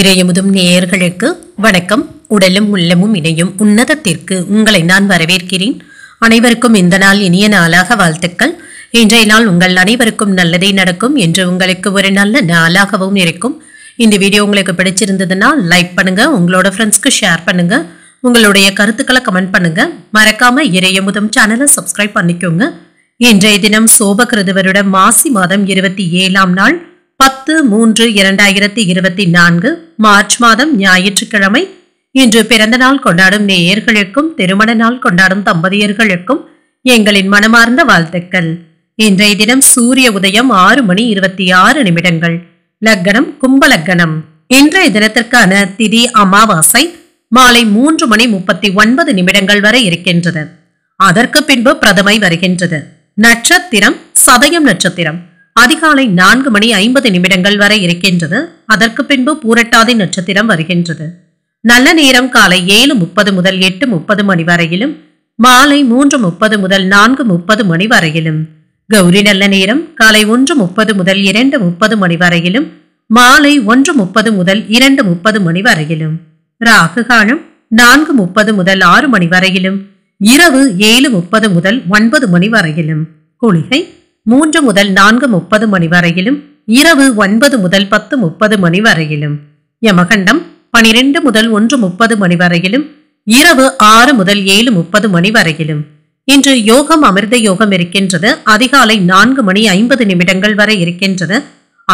இறையமுதும் நேயர்களுக்கு வணக்கம் உடலும் உள்ளமும் இணையும் உன்னதத்திற்கு உங்களை நான் வரவேற்கிறேன் அனைவருக்கும் இந்த நாள் இனிய நாளாக வாழ்த்துக்கள் இன்றைய நாள் உங்கள் அனைவருக்கும் நல்லதே நடக்கும் என்று உங்களுக்கு ஒரு நல்ல நாளாகவும் இருக்கும் இந்த வீடியோ உங்களுக்கு பிடிச்சிருந்ததுன்னா லைக் பண்ணுங்க உங்களோட ஃப்ரெண்ட்ஸ்க்கு ஷேர் பண்ணுங்க உங்களுடைய கருத்துக்களை கமெண்ட் பண்ணுங்க மறக்காம இறையமுதும் சேனலை சப்ஸ்கிரைப் பண்ணிக்கோங்க இன்றைய தினம் சோபகிருதவருட மாசி மாதம் இருபத்தி ஏழாம் நாள் பத்து மூன்று இரண்டாயிரத்தி இருபத்தி நான்கு மார்ச் மாதம் ஞாயிற்றுக்கிழமை இன்று பிறந்த நாள் கொண்டாடும் நேயர்களுக்கும் திருமண நாள் கொண்டாடும் தம்பதியர்களுக்கும் எங்களின் மனமார்ந்த வாழ்த்துக்கள் இன்றைய தினம் சூரிய உதயம் ஆறு மணி இருபத்தி ஆறு நிமிடங்கள் லக்கணம் கும்பலக்கணம் இன்றைய தினத்திற்கான திதி அமாவாசை மாலை மூன்று மணி முப்பத்தி ஒன்பது நிமிடங்கள் வரை இருக்கின்றது அதற்கு பின்பு பிரதமை வருகின்றது நட்சத்திரம் சதயம் நட்சத்திரம் அதிகாலை நான்கு மணி ஐம்பது நிமிடங்கள் வரை இருக்கின்றது அதற்கு பின்பு பூரட்டாதி நட்சத்திரம் வருகின்றது நல்ல நேரம் காலை ஏழு முப்பது முதல் எட்டு முப்பது மணி வரையிலும் மாலை மூன்று முப்பது முதல் நான்கு முப்பது மணி வரையிலும் கௌரி நல்ல நேரம் காலை ஒன்று முப்பது முதல் இரண்டு முப்பது மணி வரையிலும் மாலை ஒன்று முப்பது முதல் இரண்டு முப்பது மணி வரையிலும் ராகு காலம் நான்கு முப்பது முதல் ஆறு மணி வரையிலும் இரவு ஏழு முப்பது முதல் ஒன்பது மணி வரையிலும் குளிகை மூன்று முதல் நான்கு முப்பது மணி வரையிலும் இரவு ஒன்பது முதல் பத்து முப்பது மணி வரையிலும் யமகண்டம் பனிரெண்டு முதல் ஒன்று முப்பது மணி வரையிலும் இரவு ஆறு முதல் ஏழு முப்பது மணி வரையிலும் இன்று யோகம் அமிர்த யோகம் இருக்கின்றது அதிகாலை நான்கு மணி ஐம்பது நிமிடங்கள் வரை இருக்கின்றது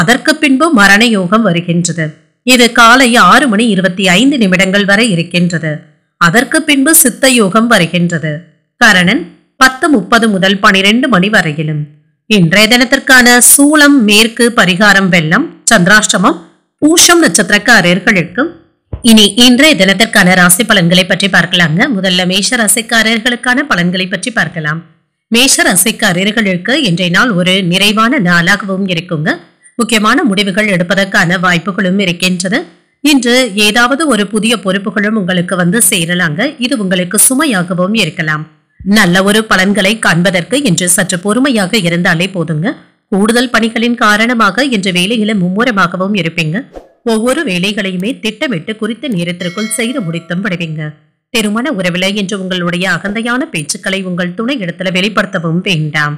அதற்கு பின்பு மரண யோகம் வருகின்றது இது காலை ஆறு மணி இருபத்தி ஐந்து நிமிடங்கள் வரை இருக்கின்றது அதற்கு பின்பு சித்த யோகம் வருகின்றது கரணன் பத்து முப்பது முதல் பனிரெண்டு மணி வரையிலும் இன்றைய தினத்திற்கான சூளம் மேற்கு பரிகாரம் வெள்ளம் சந்திராஷ்டமம் பூஷம் நட்சத்திரக்காரர்களுக்கும் இனி இன்றைய தினத்திற்கான ராசி பலன்களை பற்றி பார்க்கலாங்க முதல்ல மேஷ ராசிக்காரர்களுக்கான பலன்களை பற்றி பார்க்கலாம் மேஷ ராசிக்காரர்களுக்கு இன்றைய நாள் ஒரு நிறைவான நாளாகவும் இருக்குங்க முக்கியமான முடிவுகள் எடுப்பதற்கான வாய்ப்புகளும் இருக்கின்றது இன்று ஏதாவது ஒரு புதிய பொறுப்புகளும் உங்களுக்கு வந்து சேரலாங்க இது உங்களுக்கு சுமையாகவும் இருக்கலாம் நல்ல ஒரு பலன்களை காண்பதற்கு என்று சற்று பொறுமையாக இருந்தாலே போதுங்க கூடுதல் பணிகளின் காரணமாக என்ற வேலையில மும்முரமாகவும் இருப்பீங்க ஒவ்வொரு வேலைகளையுமே திட்டமிட்டு குறித்த நேரத்திற்குள் செய்து முடித்தும் விடுவீங்க திருமண உறவில என்று உங்களுடைய அகந்தையான பேச்சுக்களை உங்கள் துணை இடத்துல வெளிப்படுத்தவும் வேண்டாம்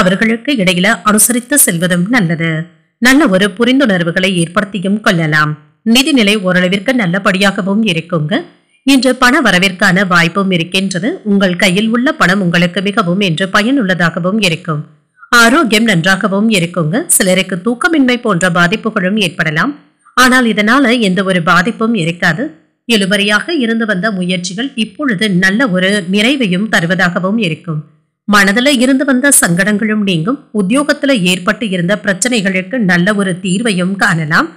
அவர்களுக்கு இடையில அனுசரித்து செல்வதும் நல்லது நல்ல ஒரு புரிந்துணர்வுகளை ஏற்படுத்தியும் கொள்ளலாம் நிதிநிலை ஓரளவிற்கு நல்லபடியாகவும் இருக்குங்க இன்று பண வரவிற்கான வாய்ப்பும் இருக்கின்றது உங்கள் கையில் உள்ள பணம் உங்களுக்கு மிகவும் இன்று பயனுள்ளதாகவும் இருக்கும் ஆரோக்கியம் நன்றாகவும் இருக்குங்க சிலருக்கு தூக்கமின்மை போன்ற பாதிப்புகளும் ஏற்படலாம் ஆனால் இதனால எந்த ஒரு பாதிப்பும் இருக்காது இழுபறியாக இருந்து வந்த முயற்சிகள் இப்பொழுது நல்ல ஒரு நிறைவையும் தருவதாகவும் இருக்கும் மனதில் இருந்து வந்த சங்கடங்களும் நீங்கும் உத்தியோகத்தில் ஏற்பட்டு இருந்த பிரச்சனைகளுக்கு நல்ல ஒரு தீர்வையும் காணலாம்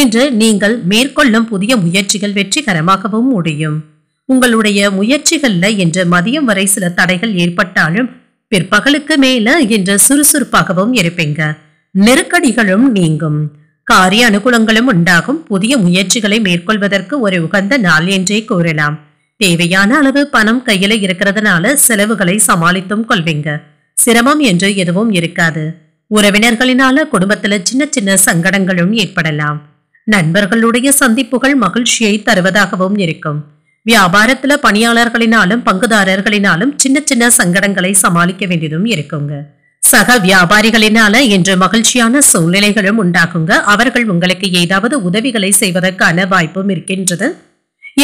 இன்று நீங்கள் மேற்கொள்ளும் புதிய முயற்சிகள் வெற்றிகரமாகவும் முடியும் உங்களுடைய முயற்சிகள்ல இன்று மதியம் வரை சில தடைகள் ஏற்பட்டாலும் பிற்பகலுக்கு மேல இன்று சுறுசுறுப்பாகவும் இருப்பீங்க நெருக்கடிகளும் நீங்கும் காரிய அனுகூலங்களும் உண்டாகும் புதிய முயற்சிகளை மேற்கொள்வதற்கு ஒரு உகந்த நாள் என்றே கூறலாம் தேவையான அளவு பணம் கையில இருக்கிறதுனால செலவுகளை சமாளித்தும் கொள்வீங்க சிரமம் என்று எதுவும் இருக்காது உறவினர்களினால குடும்பத்துல சின்ன சின்ன சங்கடங்களும் ஏற்படலாம் நண்பர்களுடைய சந்திப்புகள் மகிழ்ச்சியை தருவதாகவும் இருக்கும் வியாபாரத்துல பணியாளர்களினாலும் பங்குதாரர்களினாலும் சின்ன சின்ன சங்கடங்களை சமாளிக்க வேண்டியதும் இருக்குங்க சக வியாபாரிகளினால இன்று மகிழ்ச்சியான சூழ்நிலைகளும் உண்டாகுங்க அவர்கள் உங்களுக்கு ஏதாவது உதவிகளை செய்வதற்கான வாய்ப்பும் இருக்கின்றது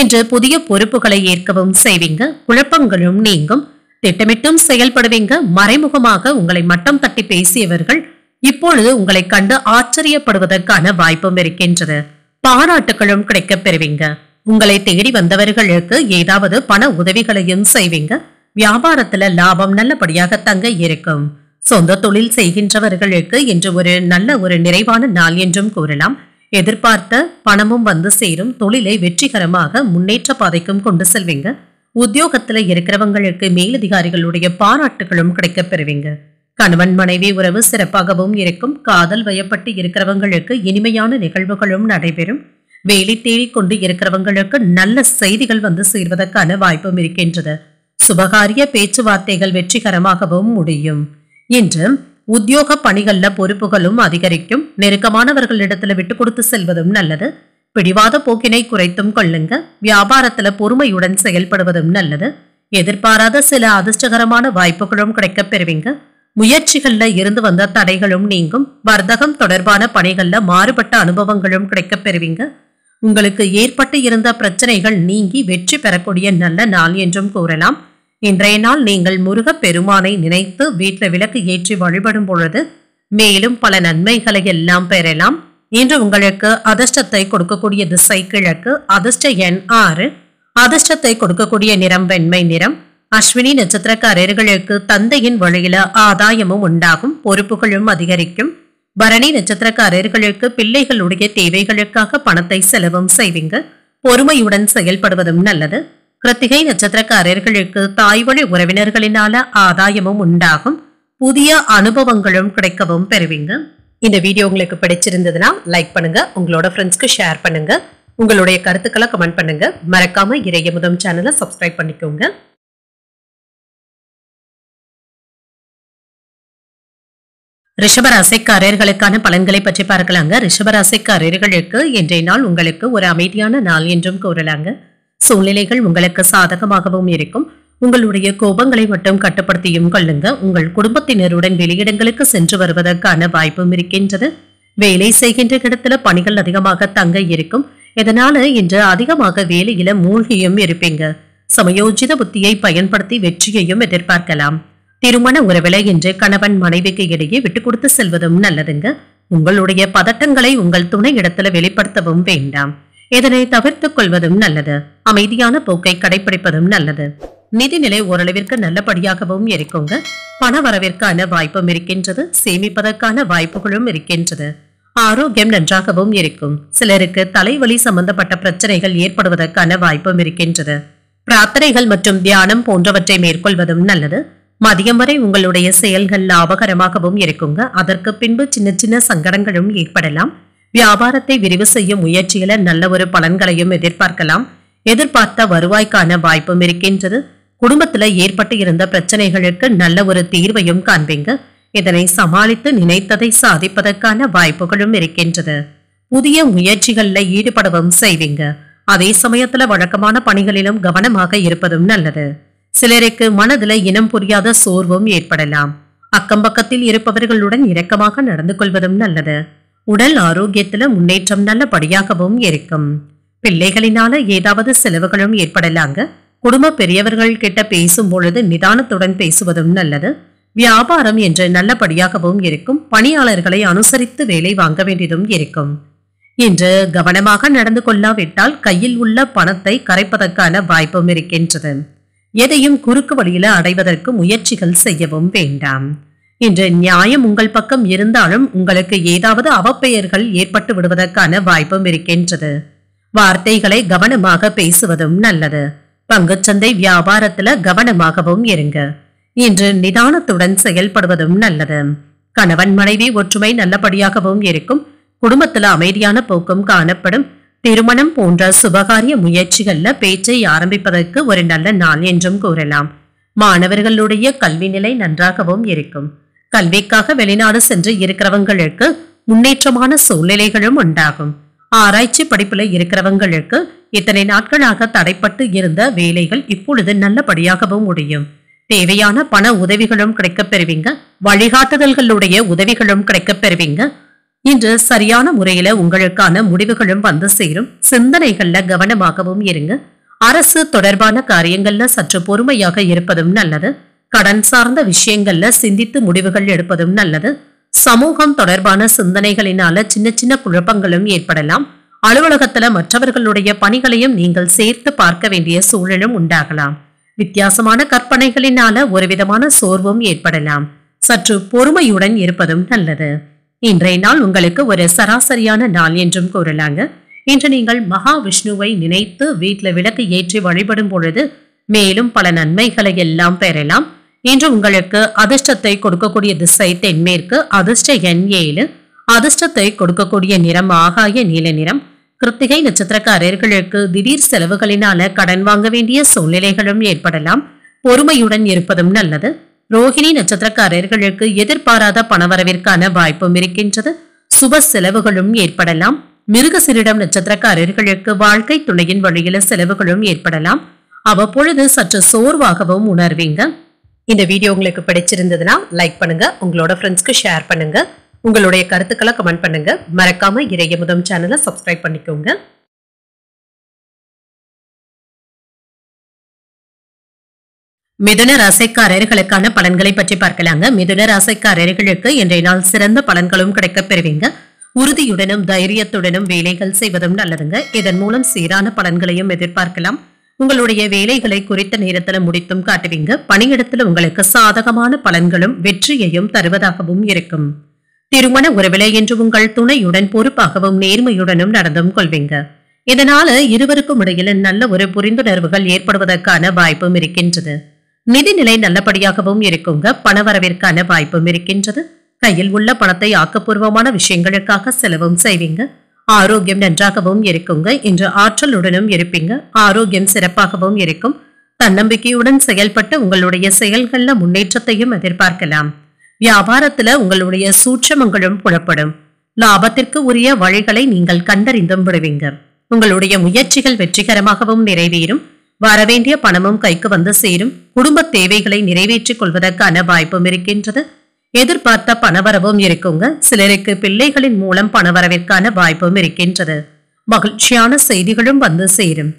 இன்று புதிய பொறுப்புகளை ஏற்கவும் செய்வீங்க குழப்பங்களும் நீங்கும் திட்டமிட்டும் செயல்படுவீங்க மறைமுகமாக உங்களை மட்டம் தட்டி பேசியவர்கள் இப்பொழுது உங்களை கண்டு ஆச்சரியப்படுவதற்கான வாய்ப்பும் இருக்கின்றது பாராட்டுகளும் கிடைக்க பெறுவீங்க உங்களை தேடி வந்தவர்களுக்கு ஏதாவது பண உதவிகளையும் செய்வீங்க வியாபாரத்துல லாபம் நல்லபடியாக தங்க இருக்கும் சொந்த தொழில் செய்கின்றவர்களுக்கு என்று ஒரு நல்ல ஒரு நிறைவான நாள் என்றும் கூறலாம் எதிர்பார்த்த பணமும் வந்து சேரும் தொழிலை வெற்றிகரமாக முன்னேற்ற பாதைக்கும் கொண்டு செல்வீங்க உத்தியோகத்துல இருக்கிறவங்களுக்கு மேலதிகாரிகளுடைய பாராட்டுகளும் கிடைக்க பெறுவீங்க கணவன் மனைவி உறவு சிறப்பாகவும் இருக்கும் காதல் வயப்பட்டு இருக்கிறவங்களுக்கு இனிமையான நிகழ்வுகளும் நடைபெறும் வேலை தேடி கொண்டு இருக்கிறவங்களுக்கு நல்ல செய்திகள் வந்து சேர்வதற்கான வாய்ப்பும் இருக்கின்றது சுபகாரிய பேச்சுவார்த்தைகள் வெற்றிகரமாகவும் முடியும் இன்று உத்தியோக பணிகள்ல பொறுப்புகளும் அதிகரிக்கும் நெருக்கமானவர்களிடத்துல விட்டு கொடுத்து செல்வதும் நல்லது பிடிவாத போக்கினை குறைத்தும் கொள்ளுங்க வியாபாரத்துல பொறுமையுடன் செயல்படுவதும் நல்லது எதிர்பாராத சில அதிர்ஷ்டகரமான வாய்ப்புகளும் கிடைக்கப் பெறுவீங்க முயற்சிகள்ல இருந்து வந்த தடைகளும் நீங்கும் வர்த்தகம் தொடர்பான பணிகள்ல மாறுபட்ட அனுபவங்களும் கிடைக்கப் பெறுவீங்க உங்களுக்கு ஏற்பட்டு இருந்த பிரச்சனைகள் நீங்கி வெற்றி பெறக்கூடிய நல்ல நாள் என்றும் கூறலாம் இன்றைய நாள் நீங்கள் முருகப் பெருமானை நினைத்து வீட்டில் விளக்கு ஏற்றி வழிபடும் பொழுது மேலும் பல நன்மைகளை எல்லாம் பெறலாம் இன்று உங்களுக்கு அதிர்ஷ்டத்தை கொடுக்கக்கூடிய திசை கிழக்கு அதிர்ஷ்ட எண் ஆறு அதிர்ஷ்டத்தை கொடுக்கக்கூடிய நிறம் வெண்மை நிறம் அஸ்வினி நட்சத்திரக்காரர்களுக்கு தந்தையின் வழியில ஆதாயமும் உண்டாகும் பொறுப்புகளும் அதிகரிக்கும் பரணி நட்சத்திரக்காரர்களுக்கு பிள்ளைகளுடைய தேவைகளுக்காக பணத்தை செலவும் செய்வீங்க பொறுமையுடன் செயல்படுவதும் நல்லது கிருத்திகை நட்சத்திரக்காரர்களுக்கு தாய் வழி உறவினர்களினால ஆதாயமும் உண்டாகும் புதிய அனுபவங்களும் கிடைக்கவும் பெறுவீங்க இந்த வீடியோ உங்களுக்கு பிடிச்சிருந்ததுன்னா லைக் பண்ணுங்க உங்களோட ஃப்ரெண்ட்ஸ்க்கு ஷேர் பண்ணுங்க உங்களுடைய கருத்துக்களை கமெண்ட் பண்ணுங்க மறக்காம இறைய முதம் சேனலை சப்ஸ்கிரைப் பண்ணிக்கோங்க ரிஷபராசிக்காரர்களுக்கான பலன்களை பற்றி பார்க்கலாங்க ரிஷபராசிக்காரர்களுக்கு இன்றைய நாள் உங்களுக்கு ஒரு அமைதியான நாள் என்றும் கூறலாங்க சூழ்நிலைகள் உங்களுக்கு சாதகமாகவும் இருக்கும் உங்களுடைய கோபங்களை மட்டும் கட்டுப்படுத்தியும் கொள்ளுங்க உங்கள் குடும்பத்தினருடன் வெளியிடங்களுக்கு சென்று வருவதற்கான வாய்ப்பும் இருக்கின்றது வேலை செய்கின்ற இடத்துல பணிகள் அதிகமாக தங்க இருக்கும் இதனால இன்று அதிகமாக வேலையில மூழ்கியும் இருப்பீங்க சமயோஜித புத்தியை பயன்படுத்தி வெற்றியையும் எதிர்பார்க்கலாம் திருமண உறவில என்று கணவன் மனைவிக்கு இடையே விட்டு கொடுத்து செல்வதும் நல்லதுங்க உங்களுடைய பதட்டங்களை உங்கள் துணை இடத்துல வெளிப்படுத்தவும் வேண்டாம் இதனை தவிர்த்து கொள்வதும் நல்லது அமைதியான போக்கை கடைபிடிப்பதும் நல்லது நிதிநிலை ஓரளவிற்கு நல்லபடியாகவும் இருக்குங்க பண வரவிற்கான வாய்ப்பும் இருக்கின்றது சேமிப்பதற்கான வாய்ப்புகளும் இருக்கின்றது ஆரோக்கியம் நன்றாகவும் இருக்கும் சிலருக்கு தலைவலி சம்பந்தப்பட்ட பிரச்சனைகள் ஏற்படுவதற்கான வாய்ப்பும் இருக்கின்றது பிரார்த்தனைகள் மற்றும் தியானம் போன்றவற்றை மேற்கொள்வதும் நல்லது மதியம் வரை உங்களுடைய செயல்கள் லாபகரமாகவும் இருக்குங்க அதற்கு பின்பு சின்ன சின்ன சங்கடங்களும் ஏற்படலாம் வியாபாரத்தை விரிவு செய்யும் முயற்சியில நல்ல ஒரு பலன்களையும் எதிர்பார்க்கலாம் எதிர்பார்த்த வருவாய்க்கான வாய்ப்பும் இருக்கின்றது குடும்பத்துல ஏற்பட்டு இருந்த பிரச்சனைகளுக்கு நல்ல ஒரு தீர்வையும் காண்பீங்க இதனை சமாளித்து நினைத்ததை சாதிப்பதற்கான வாய்ப்புகளும் இருக்கின்றது புதிய முயற்சிகள்ல ஈடுபடவும் செய்வீங்க அதே சமயத்துல வழக்கமான பணிகளிலும் கவனமாக இருப்பதும் நல்லது சிலருக்கு மனதுல இனம் புரியாத சோர்வும் ஏற்படலாம் அக்கம்பக்கத்தில் இருப்பவர்களுடன் இரக்கமாக நடந்து கொள்வதும் நல்லது உடல் ஆரோக்கியத்துல முன்னேற்றம் நல்லபடியாகவும் இருக்கும் பிள்ளைகளினால ஏதாவது செலவுகளும் ஏற்படலாங்க குடும்ப பெரியவர்கள் கிட்ட பேசும் பொழுது நிதானத்துடன் பேசுவதும் நல்லது வியாபாரம் என்று நல்லபடியாகவும் இருக்கும் பணியாளர்களை அனுசரித்து வேலை வாங்க வேண்டியதும் இருக்கும் இன்று கவனமாக நடந்து கொள்ளாவிட்டால் கையில் உள்ள பணத்தை கரைப்பதற்கான வாய்ப்பும் இருக்கின்றது எதையும் குறுக்கு வழியில அடைவதற்கு முயற்சிகள் செய்யவும் வேண்டாம் இன்று நியாயம் உங்கள் பக்கம் இருந்தாலும் உங்களுக்கு ஏதாவது அவப்பெயர்கள் ஏற்பட்டு விடுவதற்கான வாய்ப்பும் இருக்கின்றது வார்த்தைகளை கவனமாக பேசுவதும் நல்லது பங்குச்சந்தை வியாபாரத்துல கவனமாகவும் இருங்க இன்று நிதானத்துடன் செயல்படுவதும் நல்லது கணவன் மனைவி ஒற்றுமை நல்லபடியாகவும் இருக்கும் குடும்பத்துல அமைதியான போக்கும் காணப்படும் திருமணம் போன்ற சுபகாரிய முயற்சிகள்ல பேச்சை ஆரம்பிப்பதற்கு ஒரு நல்ல நாள் என்றும் கூறலாம் மாணவர்களுடைய கல்வி நிலை நன்றாகவும் இருக்கும் கல்விக்காக வெளிநாடு சென்று இருக்கிறவங்களுக்கு முன்னேற்றமான சூழ்நிலைகளும் உண்டாகும் ஆராய்ச்சி படிப்புல இருக்கிறவங்களுக்கு இத்தனை நாட்களாக தடைப்பட்டு இருந்த வேலைகள் இப்பொழுது நல்லபடியாகவும் முடியும் தேவையான பண உதவிகளும் கிடைக்கப் பெறுவீங்க வழிகாட்டுதல்களுடைய உதவிகளும் கிடைக்கப் பெறுவீங்க இன்று சரியான முறையில உங்களுக்கான முடிவுகளும் வந்து சேரும் சிந்தனைகள்ல கவனமாகவும் இருங்க அரசு தொடர்பான காரியங்கள்ல சற்று பொறுமையாக இருப்பதும் நல்லது கடன் சார்ந்த விஷயங்கள்ல சிந்தித்து முடிவுகள் எடுப்பதும் நல்லது சமூகம் தொடர்பான சிந்தனைகளினால சின்ன சின்ன குழப்பங்களும் ஏற்படலாம் அலுவலகத்துல மற்றவர்களுடைய பணிகளையும் நீங்கள் சேர்த்து பார்க்க வேண்டிய சூழலும் உண்டாகலாம் வித்தியாசமான கற்பனைகளினால ஒரு விதமான சோர்வும் ஏற்படலாம் சற்று பொறுமையுடன் இருப்பதும் நல்லது இன்றைய நாள் உங்களுக்கு ஒரு சராசரியான நாள் என்றும் கூறலாங்க இன்று நீங்கள் மகாவிஷ்ணுவை நினைத்து வீட்டில் விளக்கு ஏற்றி வழிபடும் பொழுது மேலும் பல நன்மைகளை எல்லாம் பெறலாம் இன்று உங்களுக்கு அதிர்ஷ்டத்தை கொடுக்கக்கூடிய திசை தென்மேற்கு அதிர்ஷ்ட எண் ஏழு அதிர்ஷ்டத்தை கொடுக்கக்கூடிய நிறம் ஆகாய நீல நிறம் கிருத்திகை நட்சத்திரக்காரர்களுக்கு திடீர் செலவுகளினால கடன் வாங்க வேண்டிய சூழ்நிலைகளும் ஏற்படலாம் பொறுமையுடன் இருப்பதும் நல்லது ரோஹிணி நட்சத்திரக்காரர்களுக்கு எதிர்பாராத பணவரவிற்கான வாய்ப்பும் இருக்கின்றது சுப செலவுகளும் ஏற்படலாம் மிருகசிரிடம் நட்சத்திரக்காரர்களுக்கு வாழ்க்கை துணையின் வழியில செலவுகளும் ஏற்படலாம் அவ்வப்பொழுது சற்று சோர்வாகவும் உணர்வீங்க இந்த வீடியோ உங்களுக்கு பிடிச்சிருந்ததுன்னா லைக் பண்ணுங்க உங்களோட ஃப்ரெண்ட்ஸ்க்கு ஷேர் பண்ணுங்க உங்களுடைய கருத்துக்களை கமெண்ட் பண்ணுங்க மறக்காம இறைய முதம் சேனலை சப்ஸ்கிரைப் பண்ணிக்கோங்க மிதுன ராசிக்காரர்களுக்கான பலன்களை பற்றி பார்க்கலாங்க மிதுன ராசிக்காரர்களுக்கு இன்றைய நாள் சிறந்த பலன்களும் கிடைக்க பெறுவீங்க உறுதியுடனும் தைரியத்துடனும் வேலைகள் செய்வதும் நல்லதுங்க இதன் மூலம் சீரான பலன்களையும் எதிர்பார்க்கலாம் உங்களுடைய வேலைகளை குறித்த நேரத்தில் முடித்தும் காட்டுவீங்க பணியிடத்தில் உங்களுக்கு சாதகமான பலன்களும் வெற்றியையும் தருவதாகவும் இருக்கும் திருமண உறவிலை என்று உங்கள் துணையுடன் பொறுப்பாகவும் நேர்மையுடனும் நடந்தும் கொள்வீங்க இதனால இருவருக்கும் இடையில நல்ல ஒரு புரிந்துணர்வுகள் ஏற்படுவதற்கான வாய்ப்பும் இருக்கின்றது நிதிநிலை நல்லபடியாகவும் இருக்குங்க பணவரவிற்கான வாய்ப்பும் இருக்கின்றது கையில் உள்ள பணத்தை ஆக்கப்பூர்வமான விஷயங்களுக்காக செலவும் செய்வீங்க ஆரோக்கியம் நன்றாகவும் இருக்குங்க இன்று ஆற்றலுடனும் இருப்பீங்க ஆரோக்கியம் சிறப்பாகவும் இருக்கும் தன்னம்பிக்கையுடன் செயல்பட்டு உங்களுடைய செயல்கள்ல முன்னேற்றத்தையும் எதிர்பார்க்கலாம் வியாபாரத்துல உங்களுடைய சூட்சமங்களும் புலப்படும் லாபத்திற்கு உரிய வழிகளை நீங்கள் கண்டறிந்தும் விடுவீங்க உங்களுடைய முயற்சிகள் வெற்றிகரமாகவும் நிறைவேறும் வரவேண்டிய பணமும் கைக்கு வந்து சேரும் குடும்ப தேவைகளை நிறைவேற்றிக் கொள்வதற்கான வாய்ப்பும் இருக்கின்றது எதிர்பார்த்த பணவரவும் இருக்குங்க சிலருக்கு பிள்ளைகளின் மூலம் பணவரவிற்கான வாய்ப்பும் இருக்கின்றது மகிழ்ச்சியான செய்திகளும் வந்து சேரும்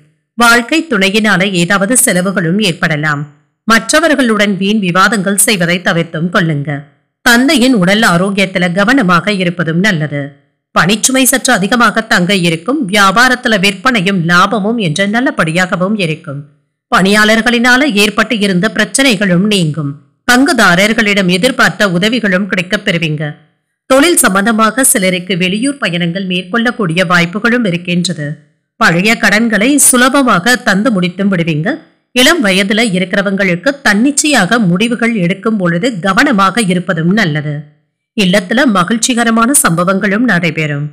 வாழ்க்கை துணையினால ஏதாவது செலவுகளும் ஏற்படலாம் மற்றவர்களுடன் வீண் விவாதங்கள் செய்வதை தவிர்த்தும் கொள்ளுங்க தந்தையின் உடல் ஆரோக்கியத்துல கவனமாக இருப்பதும் நல்லது பணிச்சுமை சற்று அதிகமாக தங்க இருக்கும் வியாபாரத்துல விற்பனையும் லாபமும் என்று நல்லபடியாகவும் இருக்கும் பணியாளர்களினால ஏற்பட்டு இருந்த பிரச்சனைகளும் நீங்கும் பங்குதாரர்களிடம் எதிர்பார்த்த உதவிகளும் கிடைக்கப் பெறுவீங்க தொழில் சம்பந்தமாக சிலருக்கு வெளியூர் பயணங்கள் மேற்கொள்ளக்கூடிய வாய்ப்புகளும் இருக்கின்றது பழைய கடன்களை சுலபமாக தந்து முடித்தும் விடுவீங்க இளம் வயதுல இருக்கிறவங்களுக்கு தன்னிச்சையாக முடிவுகள் எடுக்கும் பொழுது கவனமாக இருப்பதும் நல்லது இல்லத்துல மகிழ்ச்சிகரமான சம்பவங்களும் நடைபெறும்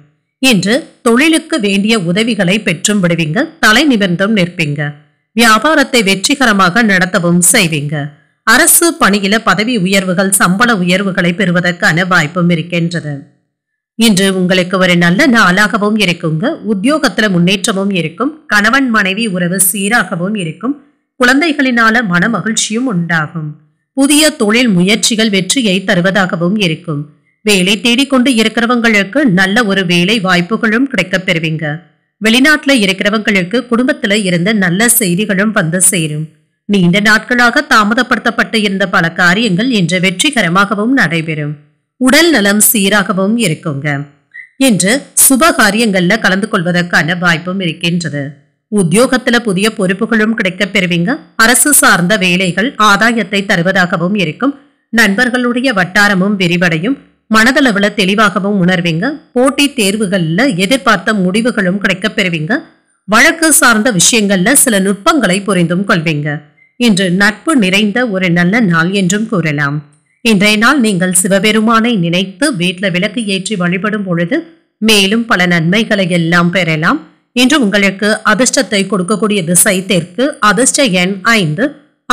இன்று தொழிலுக்கு வேண்டிய உதவிகளை பெற்றும் விடுவீங்க தலை நிமிர்ந்தும் நிற்பீங்க வியாபாரத்தை வெற்றிகரமாக நடத்தவும் செய்வீங்க அரசு பணியில பதவி உயர்வுகள் சம்பள உயர்வுகளை பெறுவதற்கான வாய்ப்பும் இருக்கின்றது இன்று உங்களுக்கு ஒரு நல்ல நாளாகவும் இருக்குங்க உத்தியோகத்துல முன்னேற்றமும் இருக்கும் கணவன் மனைவி உறவு சீராகவும் இருக்கும் குழந்தைகளினால மன மகிழ்ச்சியும் உண்டாகும் புதிய தொழில் முயற்சிகள் வெற்றியை தருவதாகவும் இருக்கும் வேலை தேடிக்கொண்டு இருக்கிறவங்களுக்கு நல்ல ஒரு வேலை வாய்ப்புகளும் கிடைக்க பெறுவீங்க வெளிநாட்டுல இருக்கிறவங்களுக்கு குடும்பத்துல இருந்து நல்ல செய்திகளும் வந்து சேரும் நீண்ட நாட்களாக தாமதப்படுத்தப்பட்டு இருந்த பல காரியங்கள் இன்று வெற்றிகரமாகவும் நடைபெறும் உடல் நலம் சீராகவும் இருக்குங்க என்று சுப காரியங்கள்ல கலந்து கொள்வதற்கான வாய்ப்பும் இருக்கின்றது உத்தியோகத்துல புதிய பொறுப்புகளும் கிடைக்க பெறுவீங்க அரசு சார்ந்த வேலைகள் ஆதாயத்தை தருவதாகவும் இருக்கும் நண்பர்களுடைய வட்டாரமும் விரிவடையும் மனதளவில் தெளிவாகவும் உணர்வீங்க போட்டி தேர்வுகளில் எதிர்பார்த்த முடிவுகளும் கிடைக்க பெறுவீங்க வழக்கு சார்ந்த விஷயங்கள்ல சில நுட்பங்களை புரிந்தும் கொள்வீங்க இன்று நட்பு நிறைந்த ஒரு நல்ல நாள் என்றும் கூறலாம் இன்றைய நாள் நீங்கள் சிவபெருமானை நினைத்து வீட்டில் விளக்கு ஏற்றி வழிபடும் பொழுது மேலும் பல நன்மைகளை எல்லாம் பெறலாம் இன்று உங்களுக்கு அதிர்ஷ்டத்தை கொடுக்கக்கூடிய திசை தெற்கு அதிர்ஷ்ட எண் ஐந்து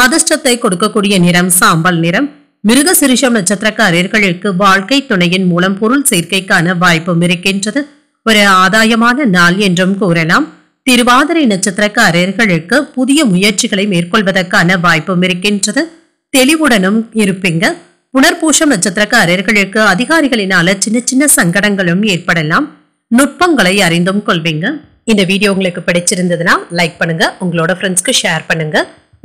அதிர்ஷ்டத்தை கொடுக்கக்கூடிய நிறம் சாம்பல் நிறம் மிருகசிரிஷம் நட்சத்திரக்காரர்களுக்கு வாழ்க்கை துணையின் மூலம் பொருள் சேர்க்கைக்கான வாய்ப்பும் இருக்கின்றது ஒரு ஆதாயமான நாள் என்றும் கூறலாம் திருவாதிரை நட்சத்திரக்காரர்களுக்கு புதிய முயற்சிகளை மேற்கொள்வதற்கான வாய்ப்பும் இருக்கின்றது தெளிவுடனும் இருப்பீங்க புனர்பூஷம் நட்சத்திரக்காரர்களுக்கு அதிகாரிகளினால சின்ன சின்ன சங்கடங்களும் ஏற்படலாம் நுட்பங்களை அறிந்தும் கொள்வீங்க இந்த வீடியோ உங்களுக்கு பிடிச்சிருந்ததுன்னா லைக் பண்ணுங்க உங்களோட ஃப்ரெண்ட்ஸ்க்கு ஷேர் பண்ணுங்க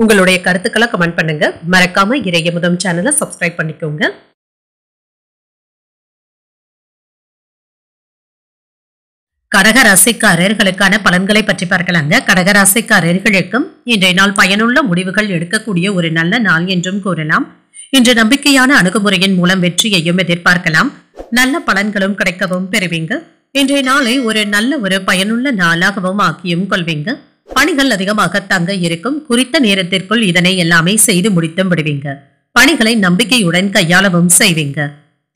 உங்களுடைய கருத்துக்களை கமெண்ட் பண்ணுங்க மறக்காம இறைய முதம் சேனலை சப்ஸ்கிரைப் பண்ணிக்கோங்க கடகராசிக்காரர்களுக்கான பலன்களை பற்றி பார்க்கலாங்க கடகராசிக்காரர்களுக்கும் இன்றைய நாள் பயனுள்ள முடிவுகள் எடுக்கக்கூடிய ஒரு நல்ல நாள் என்றும் கூறலாம் இன்று நம்பிக்கையான அணுகுமுறையின் மூலம் வெற்றியையும் எதிர்பார்க்கலாம் நல்ல பலன்களும் கிடைக்கவும் பெறுவீங்க இன்றைய நாளை ஒரு நல்ல ஒரு பயனுள்ள நாளாகவும் ஆக்கியும் கொள்வீங்க பணிகள் அதிகமாக தங்க இருக்கும் குறித்த நேரத்திற்குள் இதனை எல்லாமே செய்து முடித்தும் விடுவீங்க பணிகளை நம்பிக்கையுடன் கையாளவும் செய்வீங்க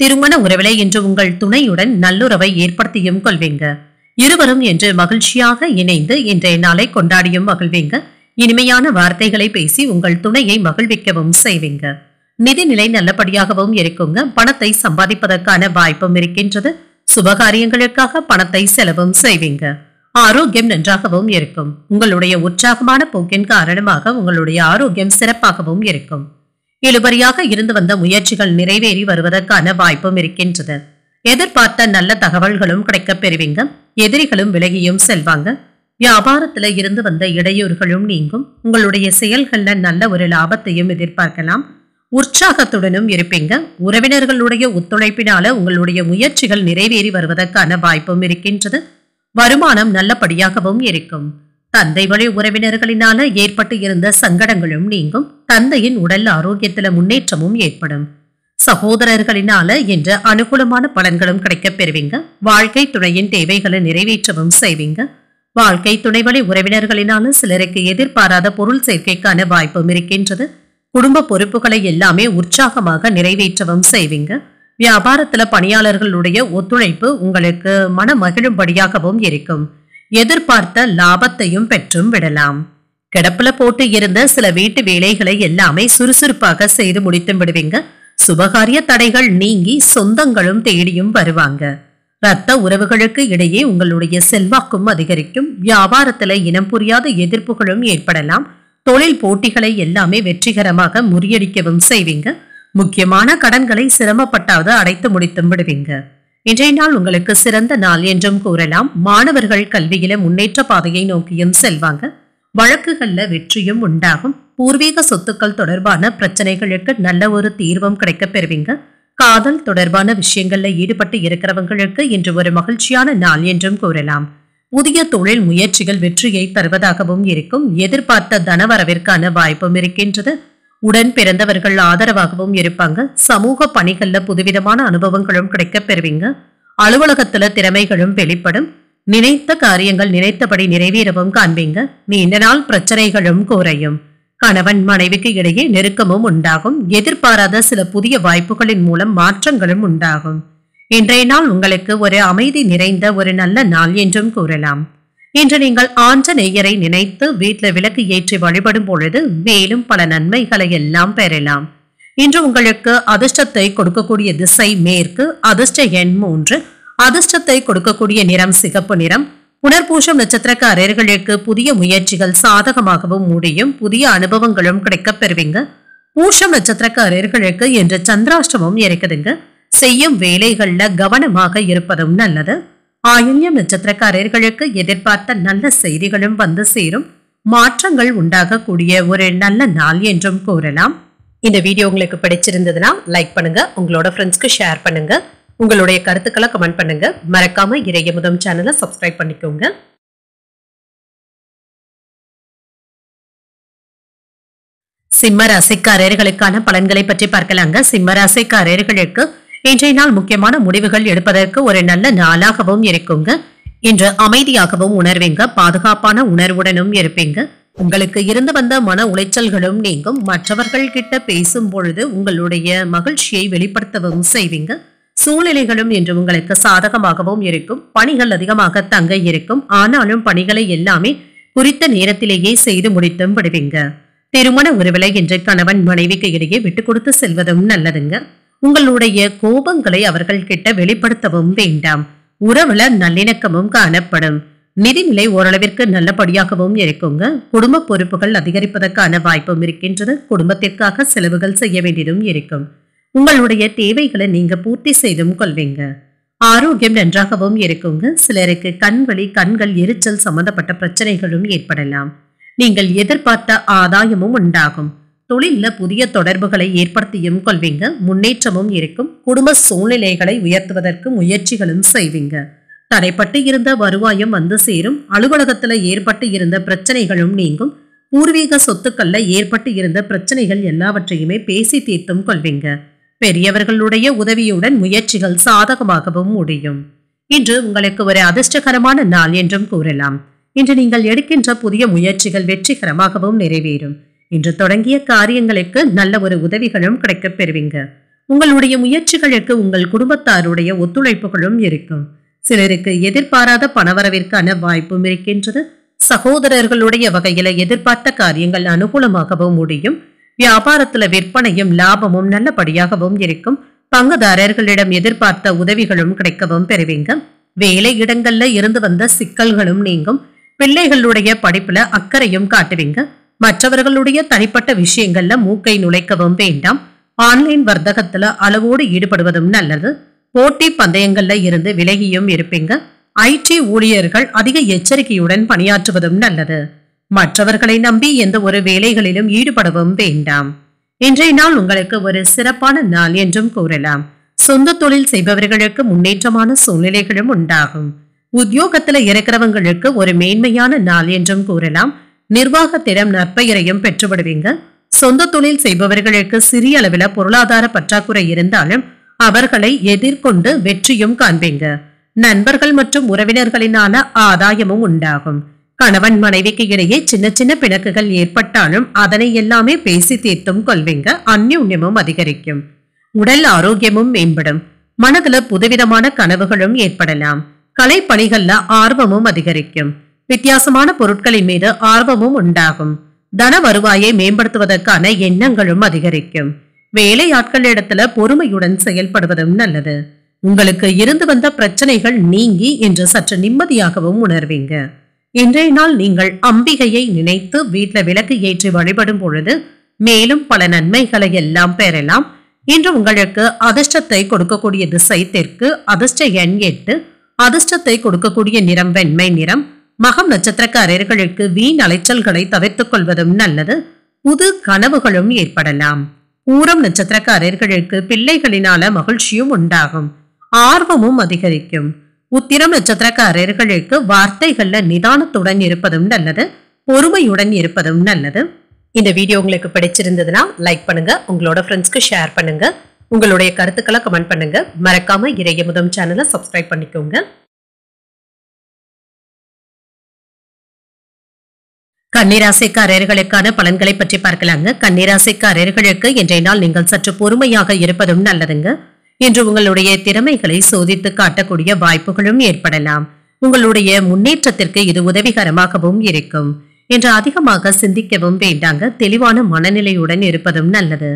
திருமண உறவிலே என்று உங்கள் துணையுடன் நல்லுறவை ஏற்படுத்தியும் கொள்வீங்க இருவரும் என்று மகிழ்ச்சியாக இணைந்து இன்றைய நாளை கொண்டாடியும் மகிழ்வீங்க இனிமையான வார்த்தைகளை பேசி உங்கள் துணையை மகிழ்விக்கவும் செய்வீங்க நிதிநிலை நல்லபடியாகவும் இருக்குங்க பணத்தை சம்பாதிப்பதற்கான வாய்ப்பும் இருக்கின்றது சுபகாரியங்களுக்காக பணத்தை செலவும் செய்வீங்க ஆரோக்கியம் நன்றாகவும் இருக்கும் உங்களுடைய உற்சாகமான போக்கின் காரணமாக உங்களுடைய ஆரோக்கியம் சிறப்பாகவும் இருக்கும் இழுபறியாக இருந்து வந்த முயற்சிகள் நிறைவேறி வருவதற்கான வாய்ப்பும் இருக்கின்றது எதிர்பார்த்த நல்ல தகவல்களும் கிடைக்கப் பெறுவீங்க எதிரிகளும் விலகியும் செல்வாங்க வியாபாரத்துல இருந்து வந்த இடையூறுகளும் நீங்கும் உங்களுடைய செயல்கள்ல நல்ல ஒரு லாபத்தையும் எதிர்பார்க்கலாம் உற்சாகத்துடனும் இருப்பீங்க உறவினர்களுடைய ஒத்துழைப்பினால உங்களுடைய முயற்சிகள் நிறைவேறி வருவதற்கான வாய்ப்பும் இருக்கின்றது வருமானம் நல்லபடியாகவும் இருக்கும் தந்தை வழி உறவினர்களினால ஏற்பட்டு இருந்த சங்கடங்களும் நீங்கும் தந்தையின் உடல் ஆரோக்கியத்துல முன்னேற்றமும் ஏற்படும் சகோதரர்களினால என்ற அனுகூலமான பலன்களும் கிடைக்கப் பெறுவீங்க வாழ்க்கை துணையின் தேவைகளை நிறைவேற்றவும் செய்வீங்க வாழ்க்கை துணை வழி உறவினர்களினால சிலருக்கு எதிர்பாராத பொருள் சேர்க்கைக்கான வாய்ப்பும் இருக்கின்றது குடும்ப பொறுப்புகளை எல்லாமே உற்சாகமாக நிறைவேற்றவும் செய்வீங்க வியாபாரத்தில் பணியாளர்களுடைய ஒத்துழைப்பு உங்களுக்கு மன மகிழும்படியாகவும் இருக்கும் எதிர்பார்த்த லாபத்தையும் பெற்றும் விடலாம் கிடப்புல போட்டு இருந்த சில வீட்டு வேலைகளை எல்லாமே சுறுசுறுப்பாக செய்து முடித்து விடுவீங்க சுபகாரிய தடைகள் நீங்கி சொந்தங்களும் தேடியும் வருவாங்க ரத்த உறவுகளுக்கு இடையே உங்களுடைய செல்வாக்கும் அதிகரிக்கும் வியாபாரத்தில் இனம் புரியாத எதிர்ப்புகளும் ஏற்படலாம் தொழில் போட்டிகளை எல்லாமே வெற்றிகரமாக முறியடிக்கவும் செய்வீங்க முக்கியமான கடன்களை சிரமப்பட்டாவது அடைத்து முடித்து விடுவீங்க இன்றைய நாள் உங்களுக்கு சிறந்த நாள் என்றும் கூறலாம் மாணவர்கள் கல்வியில முன்னேற்ற பாதையை நோக்கியும் செல்வாங்க வழக்குகள்ல வெற்றியும் உண்டாகும் பூர்வீக சொத்துக்கள் தொடர்பான பிரச்சனைகளுக்கு நல்ல ஒரு தீர்வும் கிடைக்க பெறுவீங்க காதல் தொடர்பான விஷயங்கள்ல ஈடுபட்டு இருக்கிறவங்களுக்கு இன்று ஒரு மகிழ்ச்சியான நாள் என்றும் கூறலாம் புதிய தொழில் முயற்சிகள் வெற்றியை தருவதாகவும் இருக்கும் எதிர்பார்த்த தனவரவிற்கான வாய்ப்பும் இருக்கின்றது உடன் பிறந்தவர்கள் ஆதரவாகவும் இருப்பாங்க சமூக பணிகள்ல புதுவிதமான அனுபவங்களும் கிடைக்க பெறுவீங்க அலுவலகத்துல திறமைகளும் வெளிப்படும் நினைத்த காரியங்கள் நினைத்தபடி நிறைவேறவும் காண்பீங்க நீண்ட நாள் பிரச்சனைகளும் குறையும் கணவன் மனைவிக்கு இடையே நெருக்கமும் உண்டாகும் எதிர்பாராத சில புதிய வாய்ப்புகளின் மூலம் மாற்றங்களும் உண்டாகும் இன்றைய நாள் உங்களுக்கு ஒரு அமைதி நிறைந்த ஒரு நல்ல நாள் என்றும் கூறலாம் இன்று நீங்கள் ஆஞ்சநேயரை நினைத்து வீட்டில் விளக்கு ஏற்றி வழிபடும் பொழுது மேலும் பல நன்மைகளை எல்லாம் பெறலாம் இன்று உங்களுக்கு அதிர்ஷ்டத்தை கொடுக்கக்கூடிய திசை மேற்கு அதிர்ஷ்ட எண் மூன்று அதிர்ஷ்டத்தை கொடுக்கக்கூடிய நிறம் சிகப்பு நிறம் புனர்பூஷம் நட்சத்திரக்காரர்களுக்கு புதிய முயற்சிகள் சாதகமாகவும் முடியும் புதிய அனுபவங்களும் கிடைக்கப் பெறுவீங்க பூஷம் நட்சத்திரக்காரர்களுக்கு என்று சந்திராஷ்டமும் இருக்குதுங்க செய்யும் வேலைகளில் கவனமாக இருப்பதும் நல்லது ஆயுன்ய நட்சத்திரக்காரர்களுக்கு எதிர்பார்த்த நல்ல செய்திகளும் வந்து சேரும் மாற்றங்கள் உண்டாகக்கூடிய ஒரு நல்ல நாள் என்றும் கூறலாம் இந்த வீடியோ உங்களுக்கு பிடிச்சிருந்ததுன்னா லைக் பண்ணுங்க உங்களோட ஃப்ரெண்ட்ஸ்க்கு ஷேர் பண்ணுங்க உங்களுடைய கருத்துக்களை கமெண்ட் பண்ணுங்க மறக்காம இறைய முதம் சேனலை சப்ஸ்கிரைப் பண்ணிக்கோங்க சிம்ம ராசிக்காரர்களுக்கான பலன்களை பற்றி பார்க்கலாங்க சிம்ம ராசிக்காரர்களுக்கு இன்றைய நாள் முக்கியமான முடிவுகள் எடுப்பதற்கு ஒரு நல்ல நாளாகவும் இருக்குங்க இன்று அமைதியாகவும் உணர்வீங்க பாதுகாப்பான உணர்வுடனும் இருப்பீங்க உங்களுக்கு இருந்து வந்த மன உளைச்சல்களும் நீங்கும் மற்றவர்கள் கிட்ட பேசும் பொழுது உங்களுடைய மகிழ்ச்சியை வெளிப்படுத்தவும் செய்வீங்க சூழ்நிலைகளும் இன்று உங்களுக்கு சாதகமாகவும் இருக்கும் பணிகள் அதிகமாக தங்க இருக்கும் ஆனாலும் பணிகளை எல்லாமே குறித்த நேரத்திலேயே செய்து முடித்தும் விடுவீங்க திருமண உறவில இன்று கணவன் மனைவிக்கு இடையே விட்டு கொடுத்து செல்வதும் நல்லதுங்க உங்களுடைய கோபங்களை அவர்கள் கிட்ட வெளிப்படுத்தவும் வேண்டாம் உறவுல நல்லிணக்கமும் காணப்படும் நிதிநிலை ஓரளவிற்கு நல்லபடியாகவும் இருக்குங்க குடும்ப பொறுப்புகள் அதிகரிப்பதற்கான வாய்ப்பும் இருக்கின்றது குடும்பத்திற்காக செலவுகள் செய்ய வேண்டியதும் இருக்கும் உங்களுடைய தேவைகளை நீங்க பூர்த்தி செய்தும் கொள்வீங்க ஆரோக்கியம் நன்றாகவும் இருக்குங்க சிலருக்கு கண்வழி கண்கள் எரிச்சல் சம்பந்தப்பட்ட பிரச்சனைகளும் ஏற்படலாம் நீங்கள் எதிர்பார்த்த ஆதாயமும் உண்டாகும் தொழிலில் புதிய தொடர்புகளை ஏற்படுத்தியும் கொள்வீங்க முன்னேற்றமும் இருக்கும் குடும்ப சூழ்நிலைகளை உயர்த்துவதற்கு முயற்சிகளும் செய்வீங்க தடைப்பட்டு இருந்த வருவாயும் வந்து சேரும் அலுவலகத்தில் ஏற்பட்டு இருந்த பிரச்சனைகளும் நீங்கும் பூர்வீக சொத்துக்கள்ல ஏற்பட்டு இருந்த பிரச்சனைகள் எல்லாவற்றையுமே பேசி தீர்த்தும் கொள்வீங்க பெரியவர்களுடைய உதவியுடன் முயற்சிகள் சாதகமாகவும் முடியும் இன்று உங்களுக்கு ஒரு அதிர்ஷ்டகரமான நாள் என்றும் கூறலாம் இன்று நீங்கள் எடுக்கின்ற புதிய முயற்சிகள் வெற்றிகரமாகவும் நிறைவேறும் இன்று தொடங்கிய காரியங்களுக்கு நல்ல ஒரு உதவிகளும் கிடைக்கப் பெறுவீங்க உங்களுடைய முயற்சிகளுக்கு உங்கள் குடும்பத்தாருடைய ஒத்துழைப்புகளும் இருக்கும் சிலருக்கு எதிர்பாராத பணவரவிற்கான வாய்ப்பும் இருக்கின்றது சகோதரர்களுடைய வகையில எதிர்பார்த்த காரியங்கள் அனுகூலமாகவும் முடியும் வியாபாரத்துல விற்பனையும் லாபமும் நல்லபடியாகவும் இருக்கும் பங்குதாரர்களிடம் எதிர்பார்த்த உதவிகளும் கிடைக்கவும் பெறுவீங்க வேலை இடங்கள்ல இருந்து வந்த சிக்கல்களும் நீங்கும் பிள்ளைகளுடைய படிப்புல அக்கறையும் காட்டுவீங்க மற்றவர்களுடைய தனிப்பட்ட விஷயங்கள்ல மூக்கை நுழைக்கவும் வேண்டாம் ஆன்லைன் வர்த்தகத்துல அளவோடு ஈடுபடுவதும் நல்லது போட்டி பந்தயங்கள்ல இருந்து விலகியும் இருப்பீங்க ஐடி ஊழியர்கள் அதிக எச்சரிக்கையுடன் பணியாற்றுவதும் நல்லது மற்றவர்களை நம்பி எந்த ஒரு வேலைகளிலும் ஈடுபடவும் வேண்டாம் இன்றைய நாள் உங்களுக்கு ஒரு சிறப்பான நாள் என்றும் கூறலாம் சொந்த தொழில் செய்பவர்களுக்கு முன்னேற்றமான சூழ்நிலைகளும் உண்டாகும் உத்தியோகத்துல இருக்கிறவங்களுக்கு ஒரு மேன்மையான நாள் என்றும் கூறலாம் நிர்வாகத்திடம் நற்பெயரையும் பெற்றுவிடுவீங்க சொந்த தொழில் செய்பவர்களுக்கு சிறிய அளவில் பொருளாதார பற்றாக்குறை இருந்தாலும் அவர்களை எதிர்கொண்டு வெற்றியும் காண்பீங்க நண்பர்கள் மற்றும் உறவினர்களினால ஆதாயமும் உண்டாகும் கணவன் மனைவிக்கு இடையே சின்ன சின்ன பிணக்குகள் ஏற்பட்டாலும் அதனை எல்லாமே பேசி தீர்த்தும் கொள்வீங்க அந்யுன்யமும் அதிகரிக்கும் உடல் ஆரோக்கியமும் மேம்படும் மனதுல புதுவிதமான கனவுகளும் ஏற்படலாம் கலை பணிகள்ல ஆர்வமும் அதிகரிக்கும் வித்தியாசமான பொருட்களின் மீது ஆர்வமும் உண்டாகும் தன வருவாயை மேம்படுத்துவதற்கான எண்ணங்களும் அதிகரிக்கும் வேலையாட்கள் இடத்துல பொறுமையுடன் செயல்படுவதும் நல்லது உங்களுக்கு இருந்து வந்த பிரச்சனைகள் நீங்கி என்று சற்று நிம்மதியாகவும் உணர்வீங்க இன்றைய நாள் நீங்கள் அம்பிகையை நினைத்து வீட்டில் விளக்கு ஏற்றி வழிபடும் பொழுது மேலும் பல நன்மைகளை எல்லாம் பெறலாம் இன்று உங்களுக்கு அதிர்ஷ்டத்தை கொடுக்கக்கூடிய திசை தெற்கு அதிர்ஷ்ட எண் எட்டு அதிர்ஷ்டத்தை கொடுக்கக்கூடிய நிறம் வெண்மை நிறம் மகம் நட்சத்திரக்காரர்களுக்கு வீண் அலைச்சல்களை தவிர்த்துக் கொள்வதும் நல்லது புது கனவுகளும் ஏற்படலாம் ஊரம் நட்சத்திரக்காரர்களுக்கு பிள்ளைகளினால மகிழ்ச்சியும் உண்டாகும் ஆர்வமும் அதிகரிக்கும் உத்திரம் நட்சத்திரக்காரர்களுக்கு வார்த்தைகள்ல நிதானத்துடன் இருப்பதும் நல்லது பொறுமையுடன் இருப்பதும் நல்லது இந்த வீடியோ உங்களுக்கு பிடிச்சிருந்ததுன்னா லைக் பண்ணுங்க உங்களோட ஃப்ரெண்ட்ஸ்க்கு ஷேர் பண்ணுங்க உங்களுடைய கருத்துக்களை கமெண்ட் பண்ணுங்க மறக்காம முதல் சேனலை சப்ஸ்கிரைப் பண்ணிக்கோங்க கன்னிராசிக்காரர்களுக்கான பலன்களை பற்றி பார்க்கலாங்க கன்னிராசிக்காரர்களுக்கு இன்றைய நாள் நீங்கள் சற்று பொறுமையாக இருப்பதும் நல்லதுங்க இன்று உங்களுடைய திறமைகளை சோதித்து காட்டக்கூடிய வாய்ப்புகளும் ஏற்படலாம் உங்களுடைய முன்னேற்றத்திற்கு இது உதவிகரமாகவும் இருக்கும் என்று அதிகமாக சிந்திக்கவும் வேண்டாங்க தெளிவான மனநிலையுடன் இருப்பதும் நல்லது